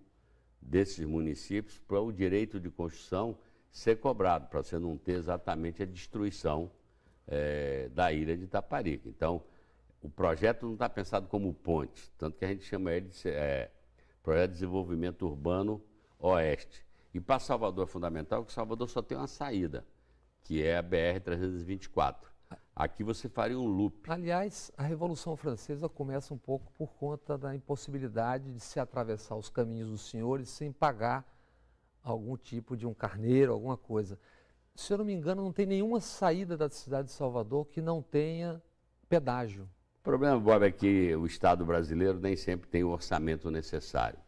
desses municípios para o direito de construção ser cobrado, para você não ter exatamente a destruição é, da ilha de Itaparica. Então, o projeto não está pensado como ponte, tanto que a gente chama ele de é, Projeto de Desenvolvimento Urbano oeste. E para Salvador é fundamental, porque Salvador só tem uma saída, que é a BR-324. Aqui você faria um loop. Aliás, a Revolução Francesa começa um pouco por conta da impossibilidade de se atravessar os caminhos dos senhores sem pagar algum tipo de um carneiro, alguma coisa. Se eu não me engano, não tem nenhuma saída da cidade de Salvador que não tenha pedágio. O problema, Bob, é que o Estado brasileiro nem sempre tem o orçamento necessário.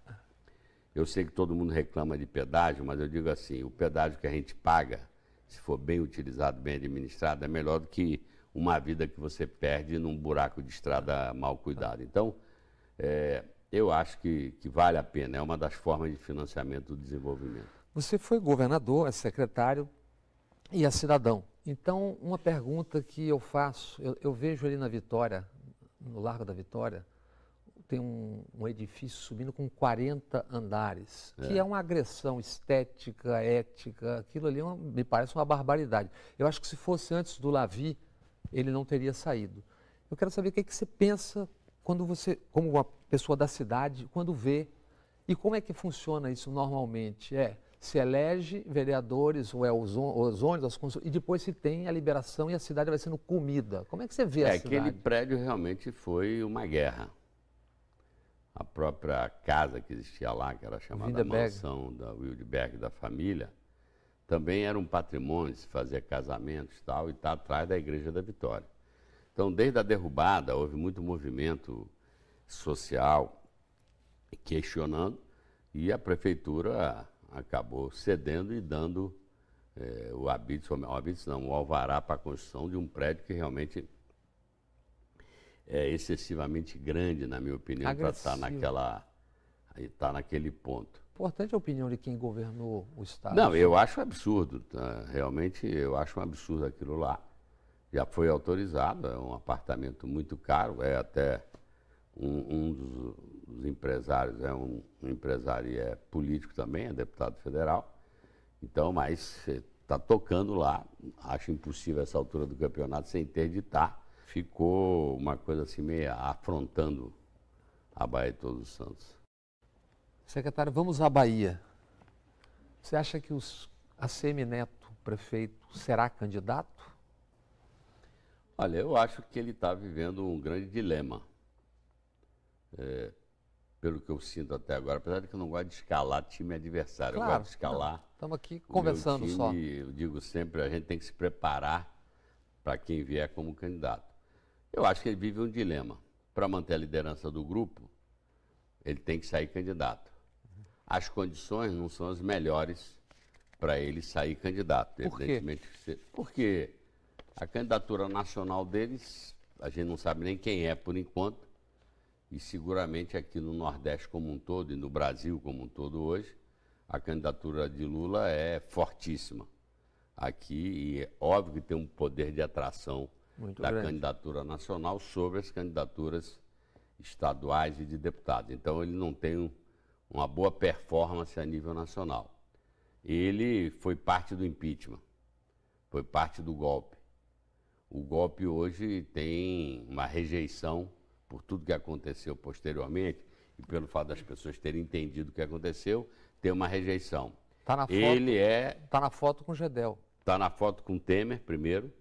Eu sei que todo mundo reclama de pedágio, mas eu digo assim, o pedágio que a gente paga, se for bem utilizado, bem administrado, é melhor do que uma vida que você perde num buraco de estrada mal cuidado. Então, é, eu acho que, que vale a pena, é uma das formas de financiamento do desenvolvimento. Você foi governador, é secretário e é cidadão. Então, uma pergunta que eu faço, eu, eu vejo ali na Vitória, no Largo da Vitória, tem um, um edifício subindo com 40 andares, é. que é uma agressão estética, ética, aquilo ali é uma, me parece uma barbaridade. Eu acho que se fosse antes do Lavi, ele não teria saído. Eu quero saber o que, é que você pensa quando você, como uma pessoa da cidade, quando vê e como é que funciona isso normalmente? É, se elege vereadores ou é os, os ônibus, as e depois se tem a liberação e a cidade vai sendo comida. Como é que você vê é, a cidade? Aquele prédio realmente foi uma guerra a própria casa que existia lá, que era chamada Wildeberg. mansão da Wildberg da família, também era um patrimônio, se fazia casamentos e tal, e está atrás da Igreja da Vitória. Então, desde a derrubada, houve muito movimento social questionando, e a prefeitura acabou cedendo e dando é, o habite, o habite não, o alvará para a construção de um prédio que realmente é excessivamente grande, na minha opinião, para tá estar naquela. estar tá naquele ponto. Importante a opinião de quem governou o Estado. Não, eu acho absurdo. Tá? Realmente, eu acho um absurdo aquilo lá. Já foi autorizado, é um apartamento muito caro, é até um, um dos, dos, empresários, é um, um empresário é político também, é deputado federal. Então, mas está eh, tocando lá. Acho impossível essa altura do campeonato sem interditar ficou uma coisa assim meio afrontando a Bahia de Todos os Santos. Secretário, vamos à Bahia. Você acha que os ACM Neto, prefeito, será candidato? Olha, eu acho que ele está vivendo um grande dilema. É, pelo que eu sinto até agora, apesar de que eu não gosto de escalar time adversário, claro, eu gosto de escalar. Estamos aqui conversando time, só. Eu digo sempre, a gente tem que se preparar para quem vier como candidato. Eu acho que ele vive um dilema. Para manter a liderança do grupo, ele tem que sair candidato. As condições não são as melhores para ele sair candidato, Por evidentemente. Quê? Porque a candidatura nacional deles, a gente não sabe nem quem é por enquanto, e seguramente aqui no Nordeste como um todo e no Brasil como um todo hoje, a candidatura de Lula é fortíssima aqui e é óbvio que tem um poder de atração muito da grande. candidatura nacional sobre as candidaturas estaduais e de deputados. Então ele não tem um, uma boa performance a nível nacional. Ele foi parte do impeachment, foi parte do golpe. O golpe hoje tem uma rejeição por tudo que aconteceu posteriormente e pelo fato das pessoas terem entendido o que aconteceu, tem uma rejeição. Tá na foto, ele é tá na foto com o Gedel. Está na foto com Temer primeiro,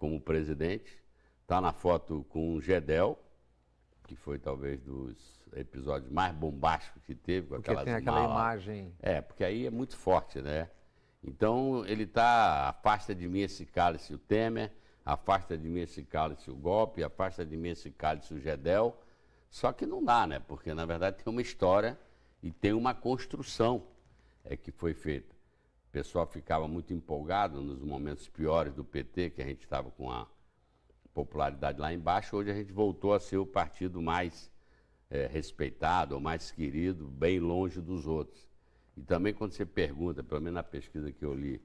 como presidente. Está na foto com o Gedel, que foi talvez dos episódios mais bombásticos que teve. Com porque tem aquela malas. imagem... É, porque aí é muito forte, né? Então, ele está, afasta de mim esse cálice o Temer, afasta de mim esse cálice o golpe, afasta de mim esse cálice o Gedel. Só que não dá, né? Porque, na verdade, tem uma história e tem uma construção é, que foi feita. O pessoal ficava muito empolgado nos momentos piores do PT, que a gente estava com a popularidade lá embaixo. Hoje a gente voltou a ser o partido mais é, respeitado, ou mais querido, bem longe dos outros. E também quando você pergunta, pelo menos na pesquisa que eu li,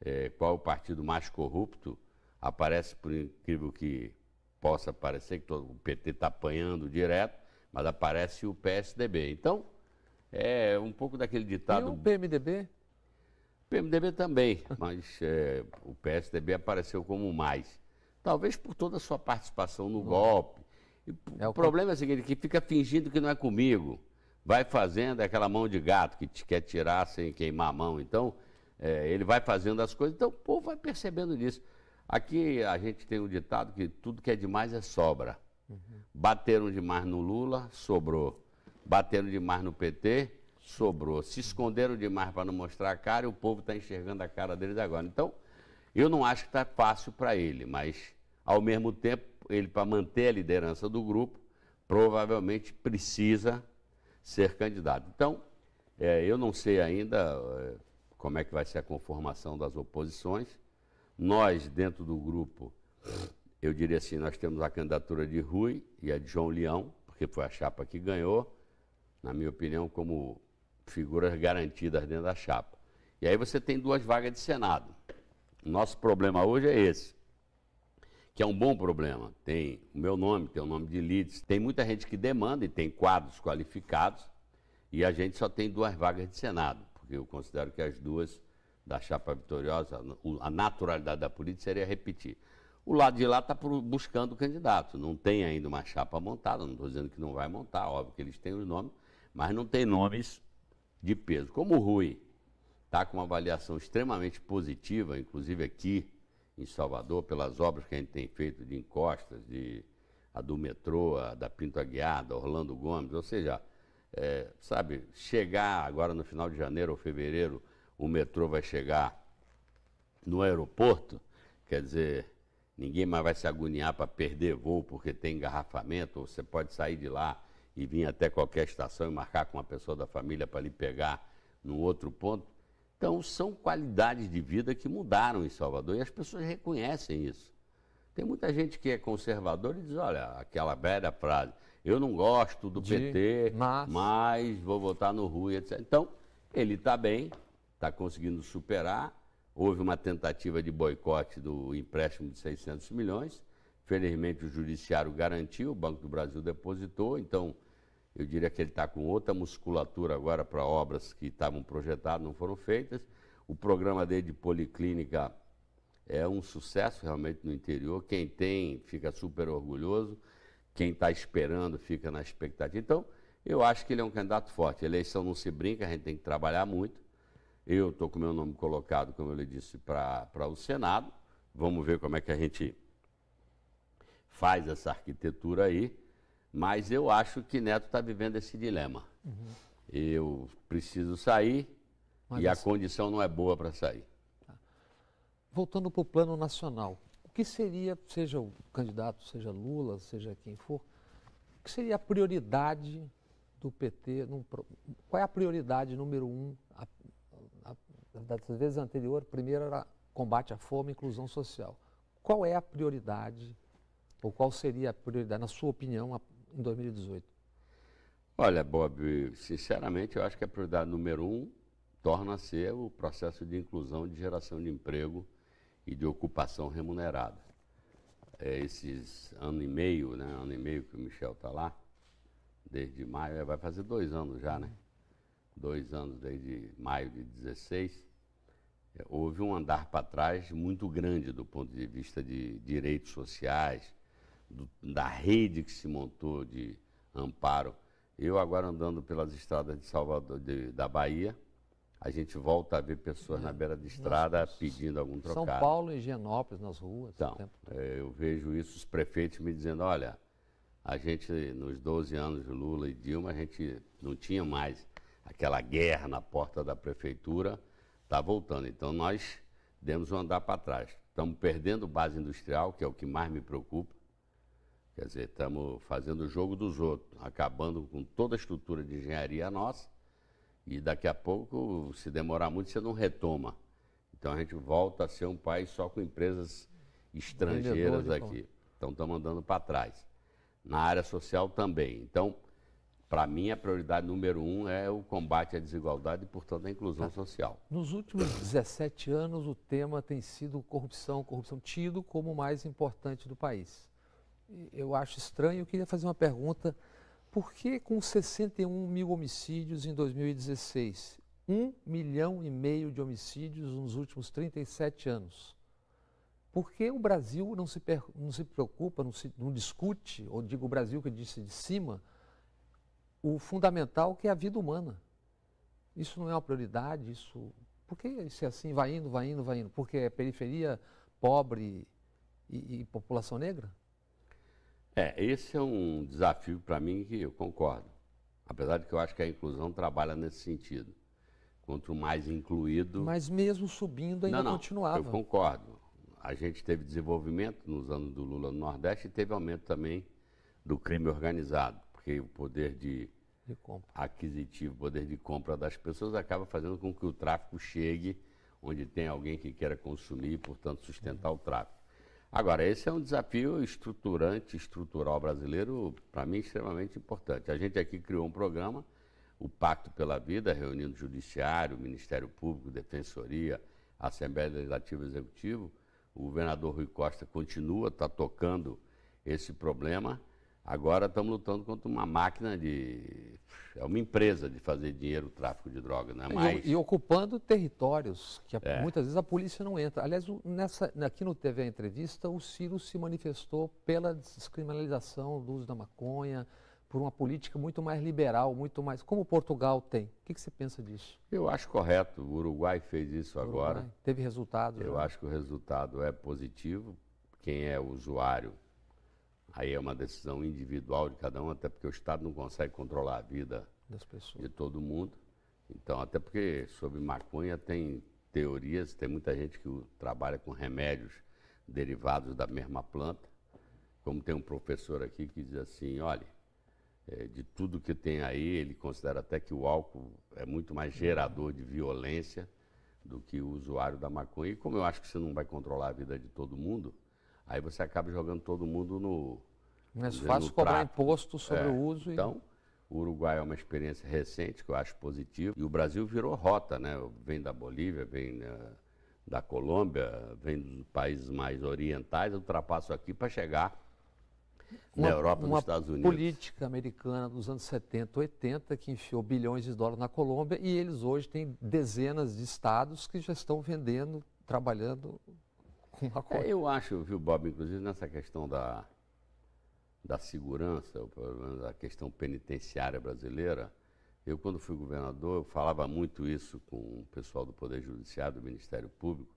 é, qual o partido mais corrupto, aparece, por incrível que possa parecer, que todo, o PT está apanhando direto, mas aparece o PSDB. Então, é um pouco daquele ditado... E o PMDB? PMDB também, mas é, o PSDB apareceu como mais. Talvez por toda a sua participação no golpe. E, é o problema é o seguinte, que fica fingindo que não é comigo. Vai fazendo aquela mão de gato que te quer tirar sem queimar a mão. Então, é, ele vai fazendo as coisas, então o povo vai percebendo disso. Aqui a gente tem um ditado que tudo que é demais é sobra. Uhum. Bateram demais no Lula, sobrou. Bateram demais no PT, sobrou. Se esconderam demais para não mostrar a cara e o povo está enxergando a cara deles agora. Então, eu não acho que está fácil para ele, mas ao mesmo tempo, ele para manter a liderança do grupo, provavelmente precisa ser candidato. Então, é, eu não sei ainda é, como é que vai ser a conformação das oposições. Nós, dentro do grupo, eu diria assim, nós temos a candidatura de Rui e a de João Leão, porque foi a chapa que ganhou, na minha opinião, como figuras garantidas dentro da chapa. E aí você tem duas vagas de Senado. Nosso problema hoje é esse, que é um bom problema. Tem o meu nome, tem o nome de Lides, tem muita gente que demanda e tem quadros qualificados, e a gente só tem duas vagas de Senado, porque eu considero que as duas da chapa vitoriosa, a naturalidade da política seria repetir. O lado de lá está buscando candidato, não tem ainda uma chapa montada, não estou dizendo que não vai montar, óbvio que eles têm os nomes, mas não tem nomes de peso. Como o Rui está com uma avaliação extremamente positiva, inclusive aqui em Salvador, pelas obras que a gente tem feito de encostas, de, a do metrô, a da Pinto Aguiada, Orlando Gomes, ou seja, é, sabe, chegar agora no final de janeiro ou fevereiro, o metrô vai chegar no aeroporto, quer dizer, ninguém mais vai se agoniar para perder voo porque tem engarrafamento, ou você pode sair de lá e vir até qualquer estação e marcar com uma pessoa da família para lhe pegar num outro ponto. Então, são qualidades de vida que mudaram em Salvador e as pessoas reconhecem isso. Tem muita gente que é conservador e diz: olha, aquela velha frase, eu não gosto do de, PT, mas... mas... vou votar no Rui, etc. Então, ele está bem, está conseguindo superar. Houve uma tentativa de boicote do empréstimo de 600 milhões. Felizmente, o Judiciário garantiu, o Banco do Brasil depositou, então eu diria que ele está com outra musculatura agora para obras que estavam projetadas, não foram feitas. O programa dele de policlínica é um sucesso realmente no interior. Quem tem fica super orgulhoso, quem está esperando fica na expectativa. Então, eu acho que ele é um candidato forte. A eleição não se brinca, a gente tem que trabalhar muito. Eu estou com meu nome colocado, como eu lhe disse, para o Senado. Vamos ver como é que a gente faz essa arquitetura aí. Mas eu acho que Neto está vivendo esse dilema. Uhum. Eu preciso sair Mas e a condição não é boa para sair. Tá. Voltando para o plano nacional, o que seria, seja o candidato, seja Lula, seja quem for, o que seria a prioridade do PT? Num, qual é a prioridade número um? A, a, das vezes anterior, primeiro era combate à fome e inclusão social. Qual é a prioridade, ou qual seria a prioridade, na sua opinião, a em 2018? Olha, Bob, sinceramente eu acho que a prioridade número um torna a ser o processo de inclusão, de geração de emprego e de ocupação remunerada. É esses ano e meio, né, ano e meio que o Michel está lá, desde maio, é, vai fazer dois anos já, né? Dois anos desde maio de 16, é, houve um andar para trás muito grande do ponto de vista de direitos sociais, do, da rede que se montou de amparo. Eu agora andando pelas estradas de Salvador, de, da Bahia, a gente volta a ver pessoas na beira de estrada Nossa. pedindo algum trocado. São Paulo e Genópolis nas ruas. Então, é, eu vejo isso, os prefeitos me dizendo, olha, a gente, nos 12 anos de Lula e Dilma, a gente não tinha mais aquela guerra na porta da prefeitura, está voltando. Então nós demos um andar para trás. Estamos perdendo base industrial, que é o que mais me preocupa. Quer dizer, estamos fazendo o jogo dos outros, acabando com toda a estrutura de engenharia nossa e daqui a pouco, se demorar muito, você não retoma. Então a gente volta a ser um país só com empresas estrangeiras aqui. Então estamos andando para trás. Na área social também. Então, para mim, a prioridade número um é o combate à desigualdade e, portanto, a inclusão tá. social. Nos últimos 17 anos, o tema tem sido corrupção, corrupção tido como o mais importante do país eu acho estranho. Eu queria fazer uma pergunta. Por que com 61 mil homicídios em 2016, 1 milhão e meio de homicídios nos últimos 37 anos? Por que o Brasil não se, não se preocupa, não, se, não discute, ou digo o Brasil que disse de cima, o fundamental que é a vida humana? Isso não é uma prioridade, isso... Por que é assim vai indo, vai indo, vai indo? Porque é periferia, pobre e, e população negra? É, esse é um desafio para mim que eu concordo. Apesar de que eu acho que a inclusão trabalha nesse sentido. Quanto mais incluído. Mas mesmo subindo ainda não, não, continuava. Eu concordo. A gente teve desenvolvimento nos anos do Lula no Nordeste e teve aumento também do crime organizado, porque o poder de, de compra. aquisitivo, o poder de compra das pessoas acaba fazendo com que o tráfico chegue onde tem alguém que queira consumir e, portanto, sustentar é. o tráfico. Agora, esse é um desafio estruturante, estrutural brasileiro, para mim, extremamente importante. A gente aqui criou um programa, o Pacto pela Vida, reunindo Judiciário, Ministério Público, Defensoria, Assembleia Legislativa e Executivo. O governador Rui Costa continua, está tocando esse problema Agora estamos lutando contra uma máquina de. É uma empresa de fazer dinheiro, tráfico de drogas, não é mais. E, e ocupando territórios que é. muitas vezes a polícia não entra. Aliás, nessa, aqui no TV a Entrevista, o Ciro se manifestou pela descriminalização do uso da maconha, por uma política muito mais liberal, muito mais. Como Portugal tem. O que, que você pensa disso? Eu acho correto. O Uruguai fez isso Uruguai agora. Teve resultado. Eu já. Né? acho que o resultado é positivo. Quem é usuário Aí é uma decisão individual de cada um, até porque o Estado não consegue controlar a vida de todo mundo. Então, até porque sobre maconha tem teorias, tem muita gente que trabalha com remédios derivados da mesma planta. Como tem um professor aqui que diz assim, olha, é, de tudo que tem aí, ele considera até que o álcool é muito mais gerador de violência do que o usuário da maconha. E como eu acho que você não vai controlar a vida de todo mundo, Aí você acaba jogando todo mundo no. Mas dizer, é fácil no cobrar trato. imposto sobre é. o uso. Então, e... o Uruguai é uma experiência recente que eu acho positiva. E o Brasil virou rota, né? Vem da Bolívia, vem né, da Colômbia, vem dos países mais orientais, ultrapassa aqui para chegar uma, na Europa, nos Estados Unidos. política americana dos anos 70, 80, que enfiou bilhões de dólares na Colômbia e eles hoje têm dezenas de estados que já estão vendendo, trabalhando com É, eu acho, viu, Bob, inclusive nessa questão da, da segurança, da questão penitenciária brasileira, eu, quando fui governador, eu falava muito isso com o pessoal do Poder Judiciário, do Ministério Público.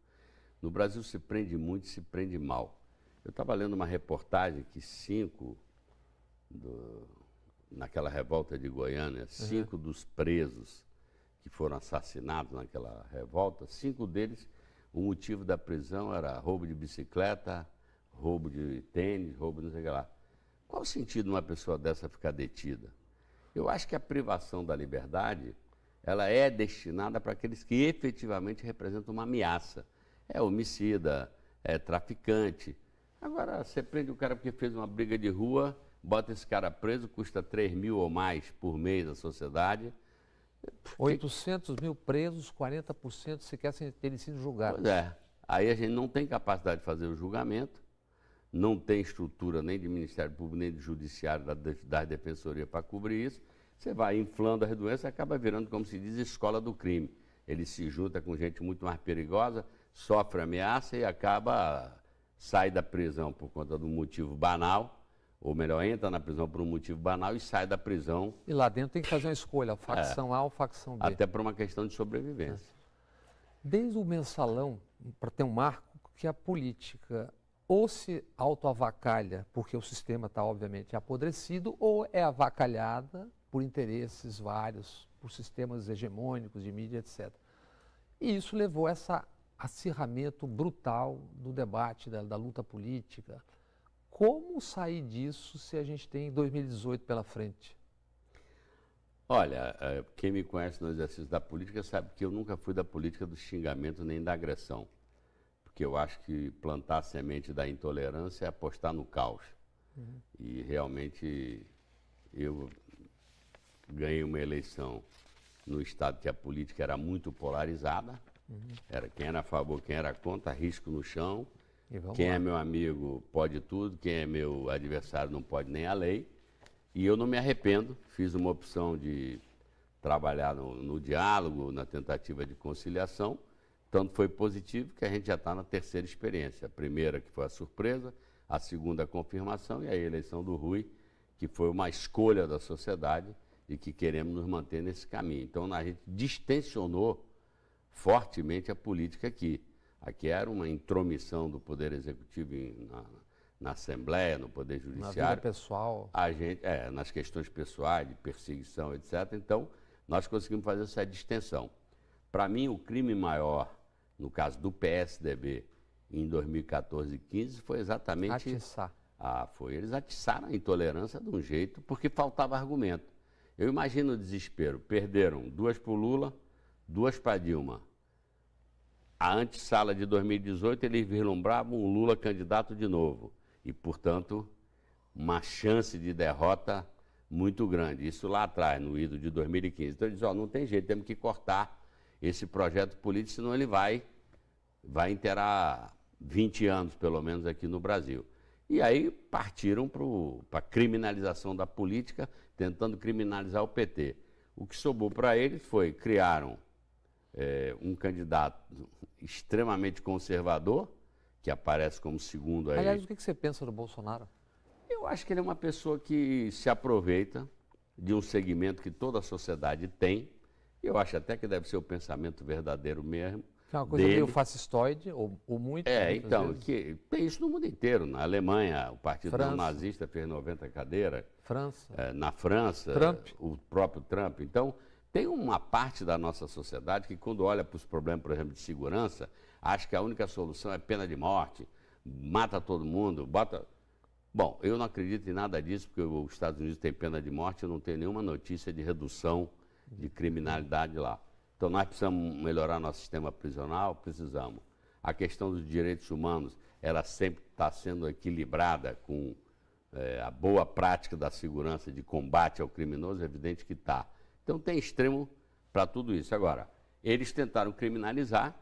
No Brasil se prende muito e se prende mal. Eu estava lendo uma reportagem que cinco, do, naquela revolta de Goiânia, uhum. cinco uhum. dos presos que foram assassinados naquela revolta, cinco deles o motivo da prisão era roubo de bicicleta, roubo de tênis, roubo não sei o que lá. Qual o sentido de uma pessoa dessa ficar detida? Eu acho que a privação da liberdade, ela é destinada para aqueles que efetivamente representam uma ameaça. É homicida, é traficante. Agora, você prende o cara porque fez uma briga de rua, bota esse cara preso, custa 3 mil ou mais por mês à sociedade, 800 mil presos, 40% sequer sem terem sido julgados. Pois é. Aí a gente não tem capacidade de fazer o julgamento, não tem estrutura nem de Ministério Público, nem de Judiciário, da, da Defensoria para cobrir isso. Você vai inflando as doenças e acaba virando, como se diz, escola do crime. Ele se junta com gente muito mais perigosa, sofre ameaça e acaba, sai da prisão por conta de um motivo banal, ou melhor, entra na prisão por um motivo banal e sai da prisão. E lá dentro tem que fazer uma escolha, facção é, A ou facção B. Até por uma questão de sobrevivência. É. Desde o mensalão, para ter um marco, que a política ou se autoavacalha, porque o sistema está obviamente apodrecido, ou é avacalhada por interesses vários, por sistemas hegemônicos de mídia, etc. E isso levou a esse acirramento brutal do debate, da, da luta política como sair disso se a gente tem 2018 pela frente? Olha, é, quem me conhece no exercício da política sabe que eu nunca fui da política do xingamento nem da agressão. Porque eu acho que plantar a semente da intolerância é apostar no caos. Uhum. E realmente eu ganhei uma eleição no estado que a política era muito polarizada. Uhum. Era quem era a favor, quem era contra, risco no chão, quem lá. é meu amigo pode tudo, quem é meu adversário não pode nem a lei. E eu não me arrependo, fiz uma opção de trabalhar no, no diálogo, na tentativa de conciliação. Tanto foi positivo que a gente já está na terceira experiência. A primeira que foi a surpresa, a segunda a confirmação e a eleição do Rui, que foi uma escolha da sociedade e que queremos nos manter nesse caminho. Então a gente distensionou fortemente a política aqui. Aqui era uma intromissão do Poder Executivo na, na Assembleia, no Poder Judiciário. Na vida pessoal. A gente, é, nas questões pessoais, de perseguição, etc. Então, nós conseguimos fazer essa distensão. Para mim, o crime maior, no caso do PSDB, em 2014 e 15, foi exatamente... Atiçar. Ah, foi. Eles atiçaram a intolerância de um jeito, porque faltava argumento. Eu imagino o desespero. Perderam duas para o Lula, duas para Dilma a antessala de 2018, eles vislumbravam o Lula candidato de novo. E, portanto, uma chance de derrota muito grande. Isso lá atrás, no ido de 2015. Então, eles dizem, oh, não tem jeito, temos que cortar esse projeto político, senão ele vai, vai interar 20 anos, pelo menos, aqui no Brasil. E aí partiram para a criminalização da política, tentando criminalizar o PT. O que sobrou para eles foi, criaram é, um candidato extremamente conservador, que aparece como segundo aí. Aliás, o que você pensa do Bolsonaro? Eu acho que ele é uma pessoa que se aproveita de um segmento que toda a sociedade tem. Eu acho até que deve ser o pensamento verdadeiro mesmo. Que é uma coisa dele. meio fascistoide, ou, ou muito. É, então, vezes. que tem isso no mundo inteiro. Na Alemanha, o Partido Nazista fez 90 cadeiras. França. É, na França, Trump. o próprio Trump. Então, tem uma parte da nossa sociedade que, quando olha para os problemas, por exemplo, de segurança, acha que a única solução é pena de morte, mata todo mundo, bota. Bom, eu não acredito em nada disso, porque os Estados Unidos têm pena de morte, eu não tenho nenhuma notícia de redução de criminalidade lá. Então nós precisamos melhorar nosso sistema prisional, precisamos. A questão dos direitos humanos, ela sempre está sendo equilibrada com é, a boa prática da segurança de combate ao criminoso, é evidente que está. Então tem extremo para tudo isso. Agora, eles tentaram criminalizar,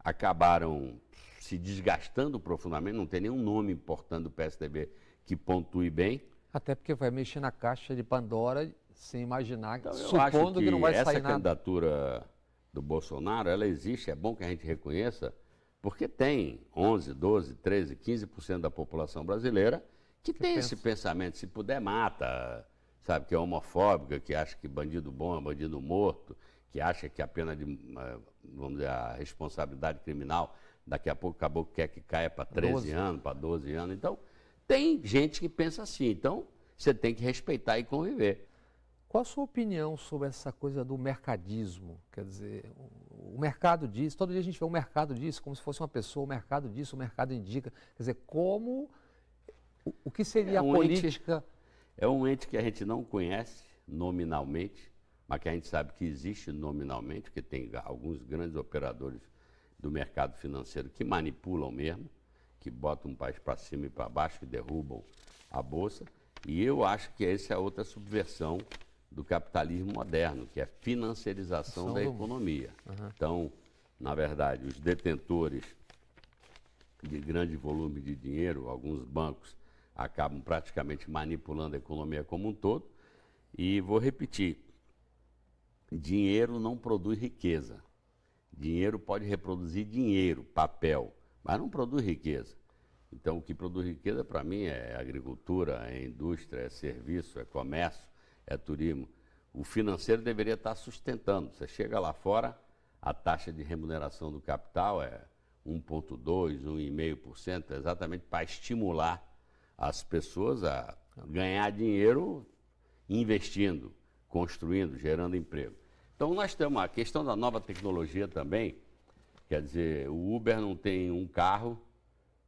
acabaram se desgastando profundamente, não tem nenhum nome importante do PSDB que pontue bem. Até porque vai mexer na caixa de Pandora sem imaginar, então, supondo que, que, não vai sair nada. Essa candidatura do Bolsonaro, ela existe, é bom que a gente reconheça, porque tem 11, 12, 13, 15% da população brasileira que, que tem pensa. esse pensamento, se puder mata, sabe, que é homofóbica, que acha que bandido bom é bandido morto, que acha que a pena de, eh, vamos dizer, a responsabilidade criminal, daqui a pouco acabou que quer que caia para 13 12. anos, para 12 anos. Então, tem gente que pensa assim. Então, você tem que respeitar e conviver. Qual a sua opinião sobre essa coisa do mercadismo? Quer dizer, o, mercado diz, todo dia a gente vê o mercado diz, como se fosse uma pessoa, o mercado diz, o mercado indica. Quer dizer, como. O, que seria é a política é um ente que a gente não conhece nominalmente, mas que a gente sabe que existe nominalmente, que tem alguns grandes operadores do mercado financeiro que manipulam mesmo, que botam um país para cima e para baixo, que derrubam a bolsa. E eu acho que essa é outra subversão do capitalismo moderno, que é a financiarização da economia. Uhum. Então, na verdade, os detentores de grande volume de dinheiro, alguns bancos, acabam praticamente manipulando a economia como um todo. E vou repetir: dinheiro não produz riqueza. Dinheiro pode reproduzir dinheiro, papel, mas não produz riqueza. Então, o que produz riqueza para mim é agricultura, é indústria, é serviço, é comércio, é turismo. O financeiro deveria estar sustentando. Você chega lá fora, a taxa de remuneração do capital é 1,2%, 1,5%, exatamente para estimular as pessoas a ganhar dinheiro investindo, construindo, gerando emprego. Então nós temos a questão da nova tecnologia também, quer dizer, o Uber não tem um carro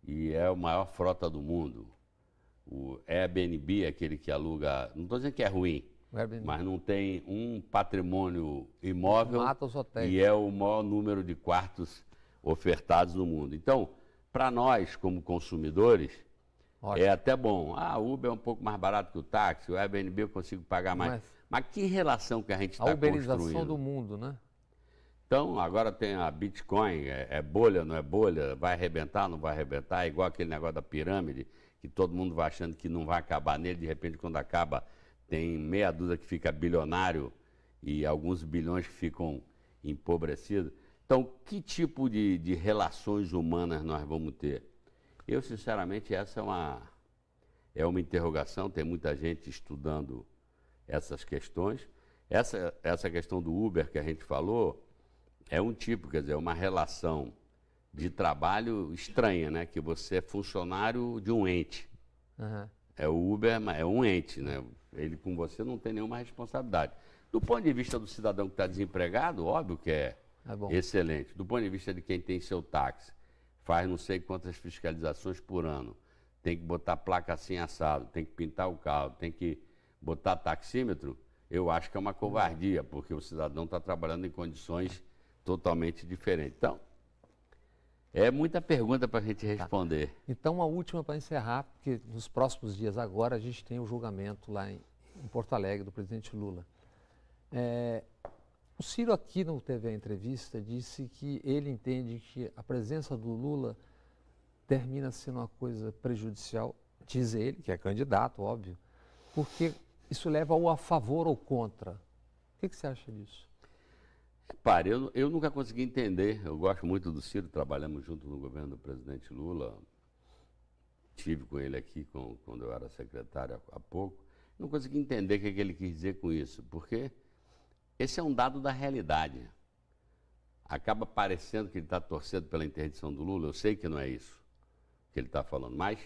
e é a maior frota do mundo. O Airbnb, aquele que aluga, não estou dizendo que é ruim, mas não tem um patrimônio imóvel e é o maior número de quartos ofertados no mundo. Então, para nós como consumidores, Ótimo. É até bom. Ah, o Uber é um pouco mais barato que o táxi, o Airbnb eu consigo pagar mais. Mas, Mas que relação que a gente está construindo? A uberização do mundo, né? Então, agora tem a Bitcoin, é, é, bolha, não é bolha, vai arrebentar, não vai arrebentar, é igual aquele negócio da pirâmide, que todo mundo vai achando que não vai acabar nele, de repente quando acaba, tem meia dúzia que fica bilionário e alguns bilhões que ficam empobrecidos. Então, que tipo de, de relações humanas nós vamos ter? Eu, sinceramente, essa é uma, é uma interrogação, tem muita gente estudando essas questões. Essa, essa questão do Uber que a gente falou é um tipo, quer dizer, uma relação de trabalho estranha, né? Que você é funcionário de um ente. Uhum. É o Uber, é um ente, né? Ele com você não tem nenhuma responsabilidade. Do ponto de vista do cidadão que está desempregado, óbvio que é, é excelente. Do ponto de vista de quem tem seu táxi faz não sei quantas fiscalizações por ano, tem que botar placa assim assado, tem que pintar o carro, tem que botar taxímetro, eu acho que é uma covardia, porque o cidadão está trabalhando em condições totalmente diferentes. Então, é muita pergunta para a gente tá. responder. Tá. Então, a última para encerrar, porque nos próximos dias agora a gente tem o julgamento lá em, em Porto Alegre do presidente Lula. É, o Ciro, aqui no TV Entrevista, disse que ele entende que a presença do Lula termina sendo uma coisa prejudicial, diz ele, que é candidato, óbvio, porque isso leva ao a favor ou contra. O que, que você acha disso? Repare, eu, eu nunca consegui entender. Eu gosto muito do Ciro, trabalhamos junto no governo do presidente Lula. Estive com ele aqui com, quando eu era secretário há, há pouco. Não consegui entender o que, é que ele quis dizer com isso, porque esse é um dado da realidade. Acaba parecendo que ele está torcendo pela interdição do Lula, eu sei que não é isso que ele está falando, mas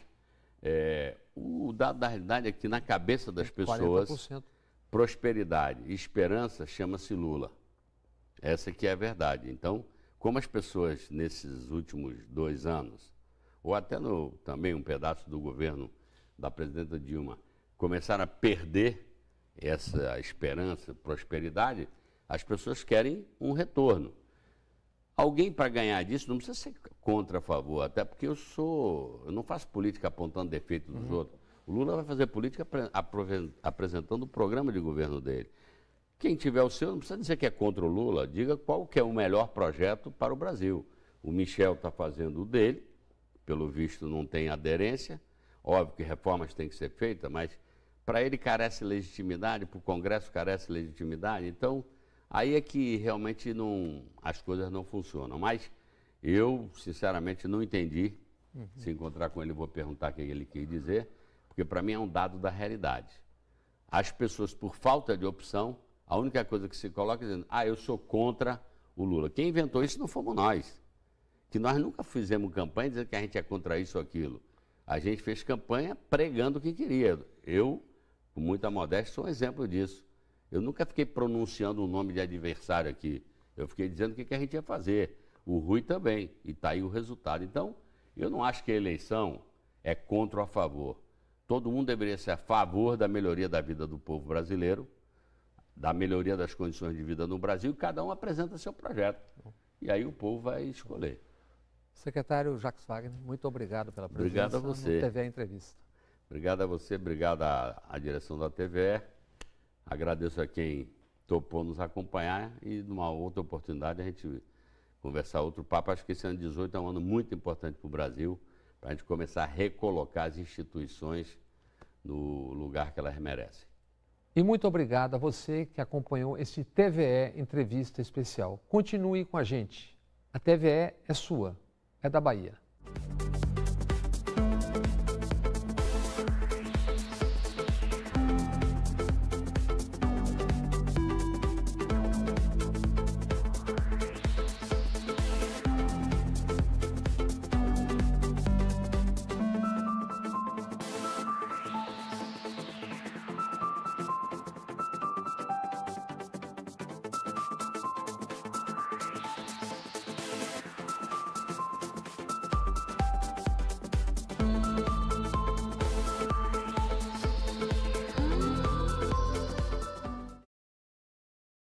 é, o dado da realidade é que na cabeça das pessoas, 40%. prosperidade e esperança chama-se Lula. Essa que é a verdade. Então, como as pessoas nesses últimos dois anos, ou até no, também um pedaço do governo da presidenta Dilma, começaram a perder essa esperança, prosperidade, as pessoas querem um retorno. Alguém para ganhar disso não precisa ser contra, a favor, até porque eu sou, eu não faço política apontando defeitos dos uhum. outros. O Lula vai fazer política apresentando o programa de governo dele. Quem tiver o seu, não precisa dizer que é contra o Lula, diga qual que é o melhor projeto para o Brasil. O Michel está fazendo o dele, pelo visto não tem aderência. Óbvio que reformas têm que ser feitas, mas para ele carece legitimidade, para o Congresso carece legitimidade. Então, aí é que realmente não, as coisas não funcionam. Mas eu, sinceramente, não entendi. Uhum. Se encontrar com ele, vou perguntar o que ele quis dizer, porque para mim é um dado da realidade. As pessoas, por falta de opção, a única coisa que se coloca é dizendo, ah, eu sou contra o Lula. Quem inventou isso não fomos nós. Que nós nunca fizemos campanha dizendo que a gente é contra isso ou aquilo. A gente fez campanha pregando o que queria. Eu com muita modéstia, sou um exemplo disso. Eu nunca fiquei pronunciando o nome de adversário aqui. Eu fiquei dizendo o que, que a gente ia fazer. O Rui também. E está aí o resultado. Então, eu não acho que a eleição é contra ou a favor. Todo mundo deveria ser a favor da melhoria da vida do povo brasileiro, da melhoria das condições de vida no Brasil, e cada um apresenta seu projeto. E aí o povo vai escolher. Secretário Jacques Wagner, muito obrigado pela presença. Obrigado a você. No TV a Entrevista. Obrigado a você, obrigado à, à direção da TVE. Agradeço a quem topou nos acompanhar e numa outra oportunidade a gente conversar outro papo. Acho que esse ano 18 é um ano muito importante para o Brasil, para a gente começar a recolocar as instituições no lugar que elas merecem. E muito obrigado a você que acompanhou este TVE Entrevista Especial. Continue com a gente. A TVE é sua, é da Bahia.